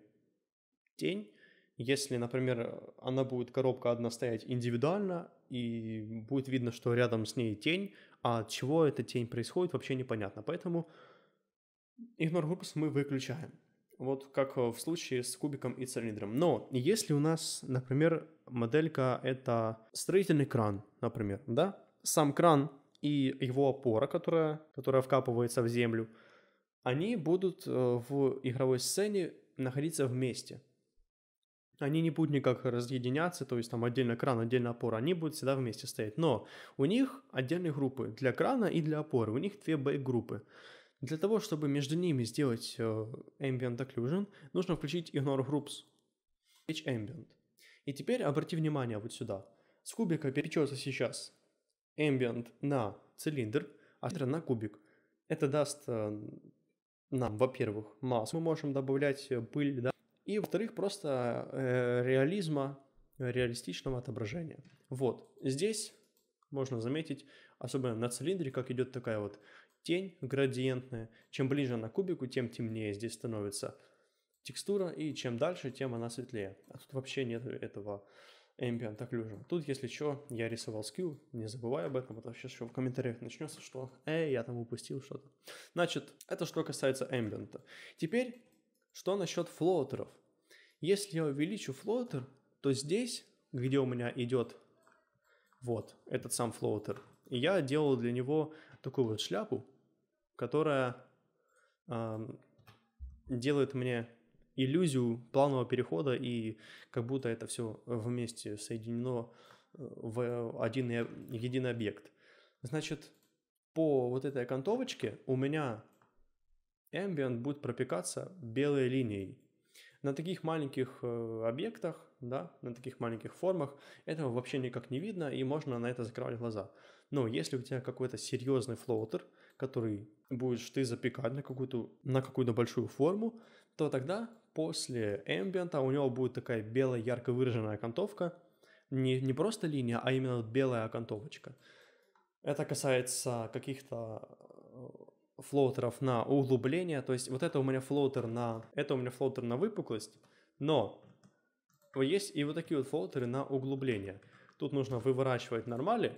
тень, если, например, она будет коробка одна стоять индивидуально, и будет видно, что рядом с ней тень, а от чего эта тень происходит, вообще непонятно. Поэтому Ignore Groups мы выключаем вот как э, в случае с кубиком и цилиндром. Но если у нас, например, моделька это строительный кран, например, да, сам кран и его опора, которая, которая вкапывается в землю, они будут э, в игровой сцене находиться вместе. Они не будут никак разъединяться, то есть там отдельно кран, отдельно опора, они будут всегда вместе стоять. Но у них отдельные группы для крана и для опоры, у них две бэк-группы. группы для того, чтобы между ними сделать э, ambient occlusion, нужно включить ignore groups, H ambient. И теперь обрати внимание вот сюда. С кубика перечется сейчас ambient на цилиндр, а цилиндр на кубик. Это даст э, нам, во-первых, массу. Мы можем добавлять э, пыль, да. И, во-вторых, просто э, реализма, реалистичного отображения. Вот, здесь можно заметить, особенно на цилиндре, как идет такая вот Тень градиентная. Чем ближе она к кубику, тем темнее здесь становится текстура, и чем дальше, тем она светлее. А тут вообще нет этого ambient occlusion. Тут, если что, я рисовал скилл, не забывай об этом, а то сейчас еще в комментариях начнется, что «Эй, я там упустил что-то». Значит, это что касается ambient. Теперь, что насчет флоутеров? Если я увеличу флоутер, то здесь, где у меня идет вот этот сам флоутер, я делал для него такую вот шляпу, которая делает мне иллюзию плавного перехода и как будто это все вместе соединено э, в один единый объект. Значит, по вот этой окантовочке у меня ambient будет пропекаться белой линией. На таких маленьких э, объектах, да, на таких маленьких формах этого вообще никак не видно и можно на это закрывать глаза. Но если у тебя какой-то серьезный флоутер – который будешь ты запекать на какую-то, на какую-то большую форму, то тогда после эмбиента у него будет такая белая ярко выраженная окантовка, не, не просто линия, а именно белая окантовочка. Это касается каких-то э, флоутеров на углубление, то есть вот это у меня флоутер на, это у меня флоутер на выпуклость, но есть и вот такие вот флоутеры на углубление. Тут нужно выворачивать нормали,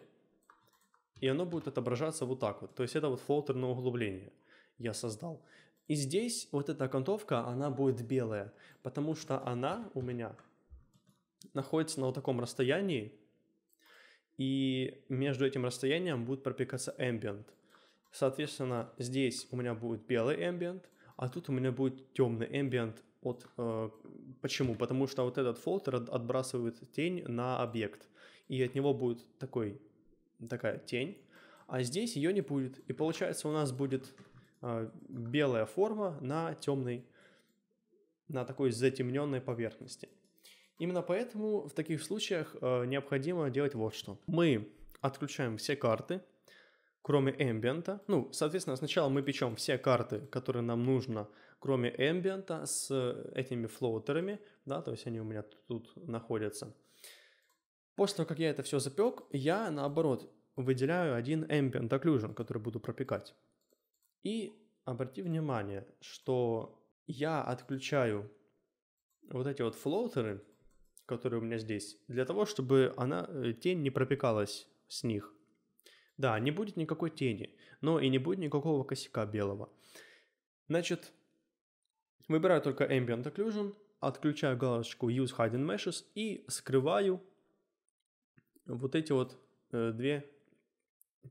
и оно будет отображаться вот так вот. То есть это вот флоутер углубление я создал. И здесь вот эта окантовка, она будет белая, потому что она у меня находится на вот таком расстоянии, и между этим расстоянием будет пропекаться ambient. Соответственно, здесь у меня будет белый ambient, а тут у меня будет темный ambient от... Э, почему? Потому что вот этот фолтер отбрасывает тень на объект, и от него будет такой такая тень, а здесь ее не будет. И получается у нас будет э, белая форма на темной, на такой затемненной поверхности. Именно поэтому в таких случаях э, необходимо делать вот что. Мы отключаем все карты, кроме эмбиента. Ну, соответственно, сначала мы печем все карты, которые нам нужно, кроме эмбиента, с э, этими флоутерами, да, то есть они у меня тут находятся. После того, как я это все запек, я, наоборот, выделяю один ambient occlusion, который буду пропекать. И обрати внимание, что я отключаю вот эти вот флоутеры, которые у меня здесь, для того, чтобы она, э, тень не пропекалась с них. Да, не будет никакой тени, но и не будет никакого косяка белого. Значит, выбираю только Ambient Occlusion, отключаю галочку Use Hidden Meshes и скрываю вот эти вот э, две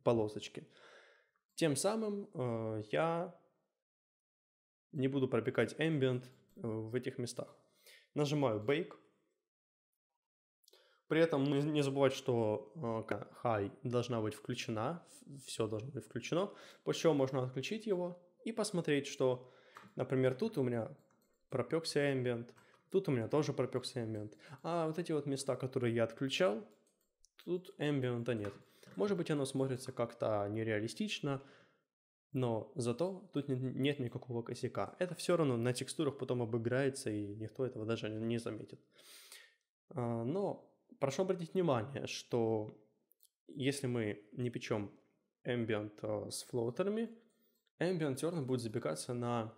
полосочки. Тем самым э, я не буду пропекать ambient э, в этих местах. Нажимаю Bake. При этом не забывать, что High должна быть включена, все должно быть включено, после чего можно отключить его и посмотреть, что, например, тут у меня пропекся ambient, тут у меня тоже пропекся ambient, а вот эти вот места, которые я отключал, Тут эмбиента нет. Может быть, оно смотрится как-то нереалистично, но зато тут нет никакого косяка. Это все равно на текстурах потом обыграется, и никто этого даже не заметит. А, но прошу обратить внимание, что если мы не печем ambient э, с флоутерами, ambient все равно будет запекаться на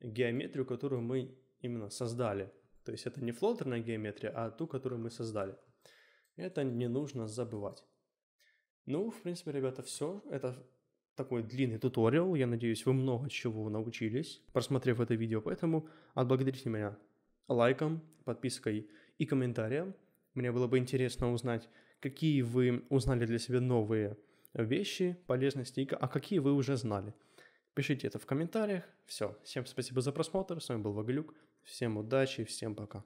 геометрию, которую мы именно создали. То есть это не флоутерная геометрия, а ту, которую мы создали. Это не нужно забывать. Ну, в принципе, ребята, все. Это такой длинный туториал. Я надеюсь, вы много чего научились, просмотрев это видео. Поэтому отблагодарите меня лайком, подпиской и комментарием. Мне было бы интересно узнать, какие вы узнали для себя новые вещи, полезности, а какие вы уже знали. Пишите это в комментариях. Все. Всем спасибо за просмотр. С вами был Ваглюк. Всем удачи, всем пока.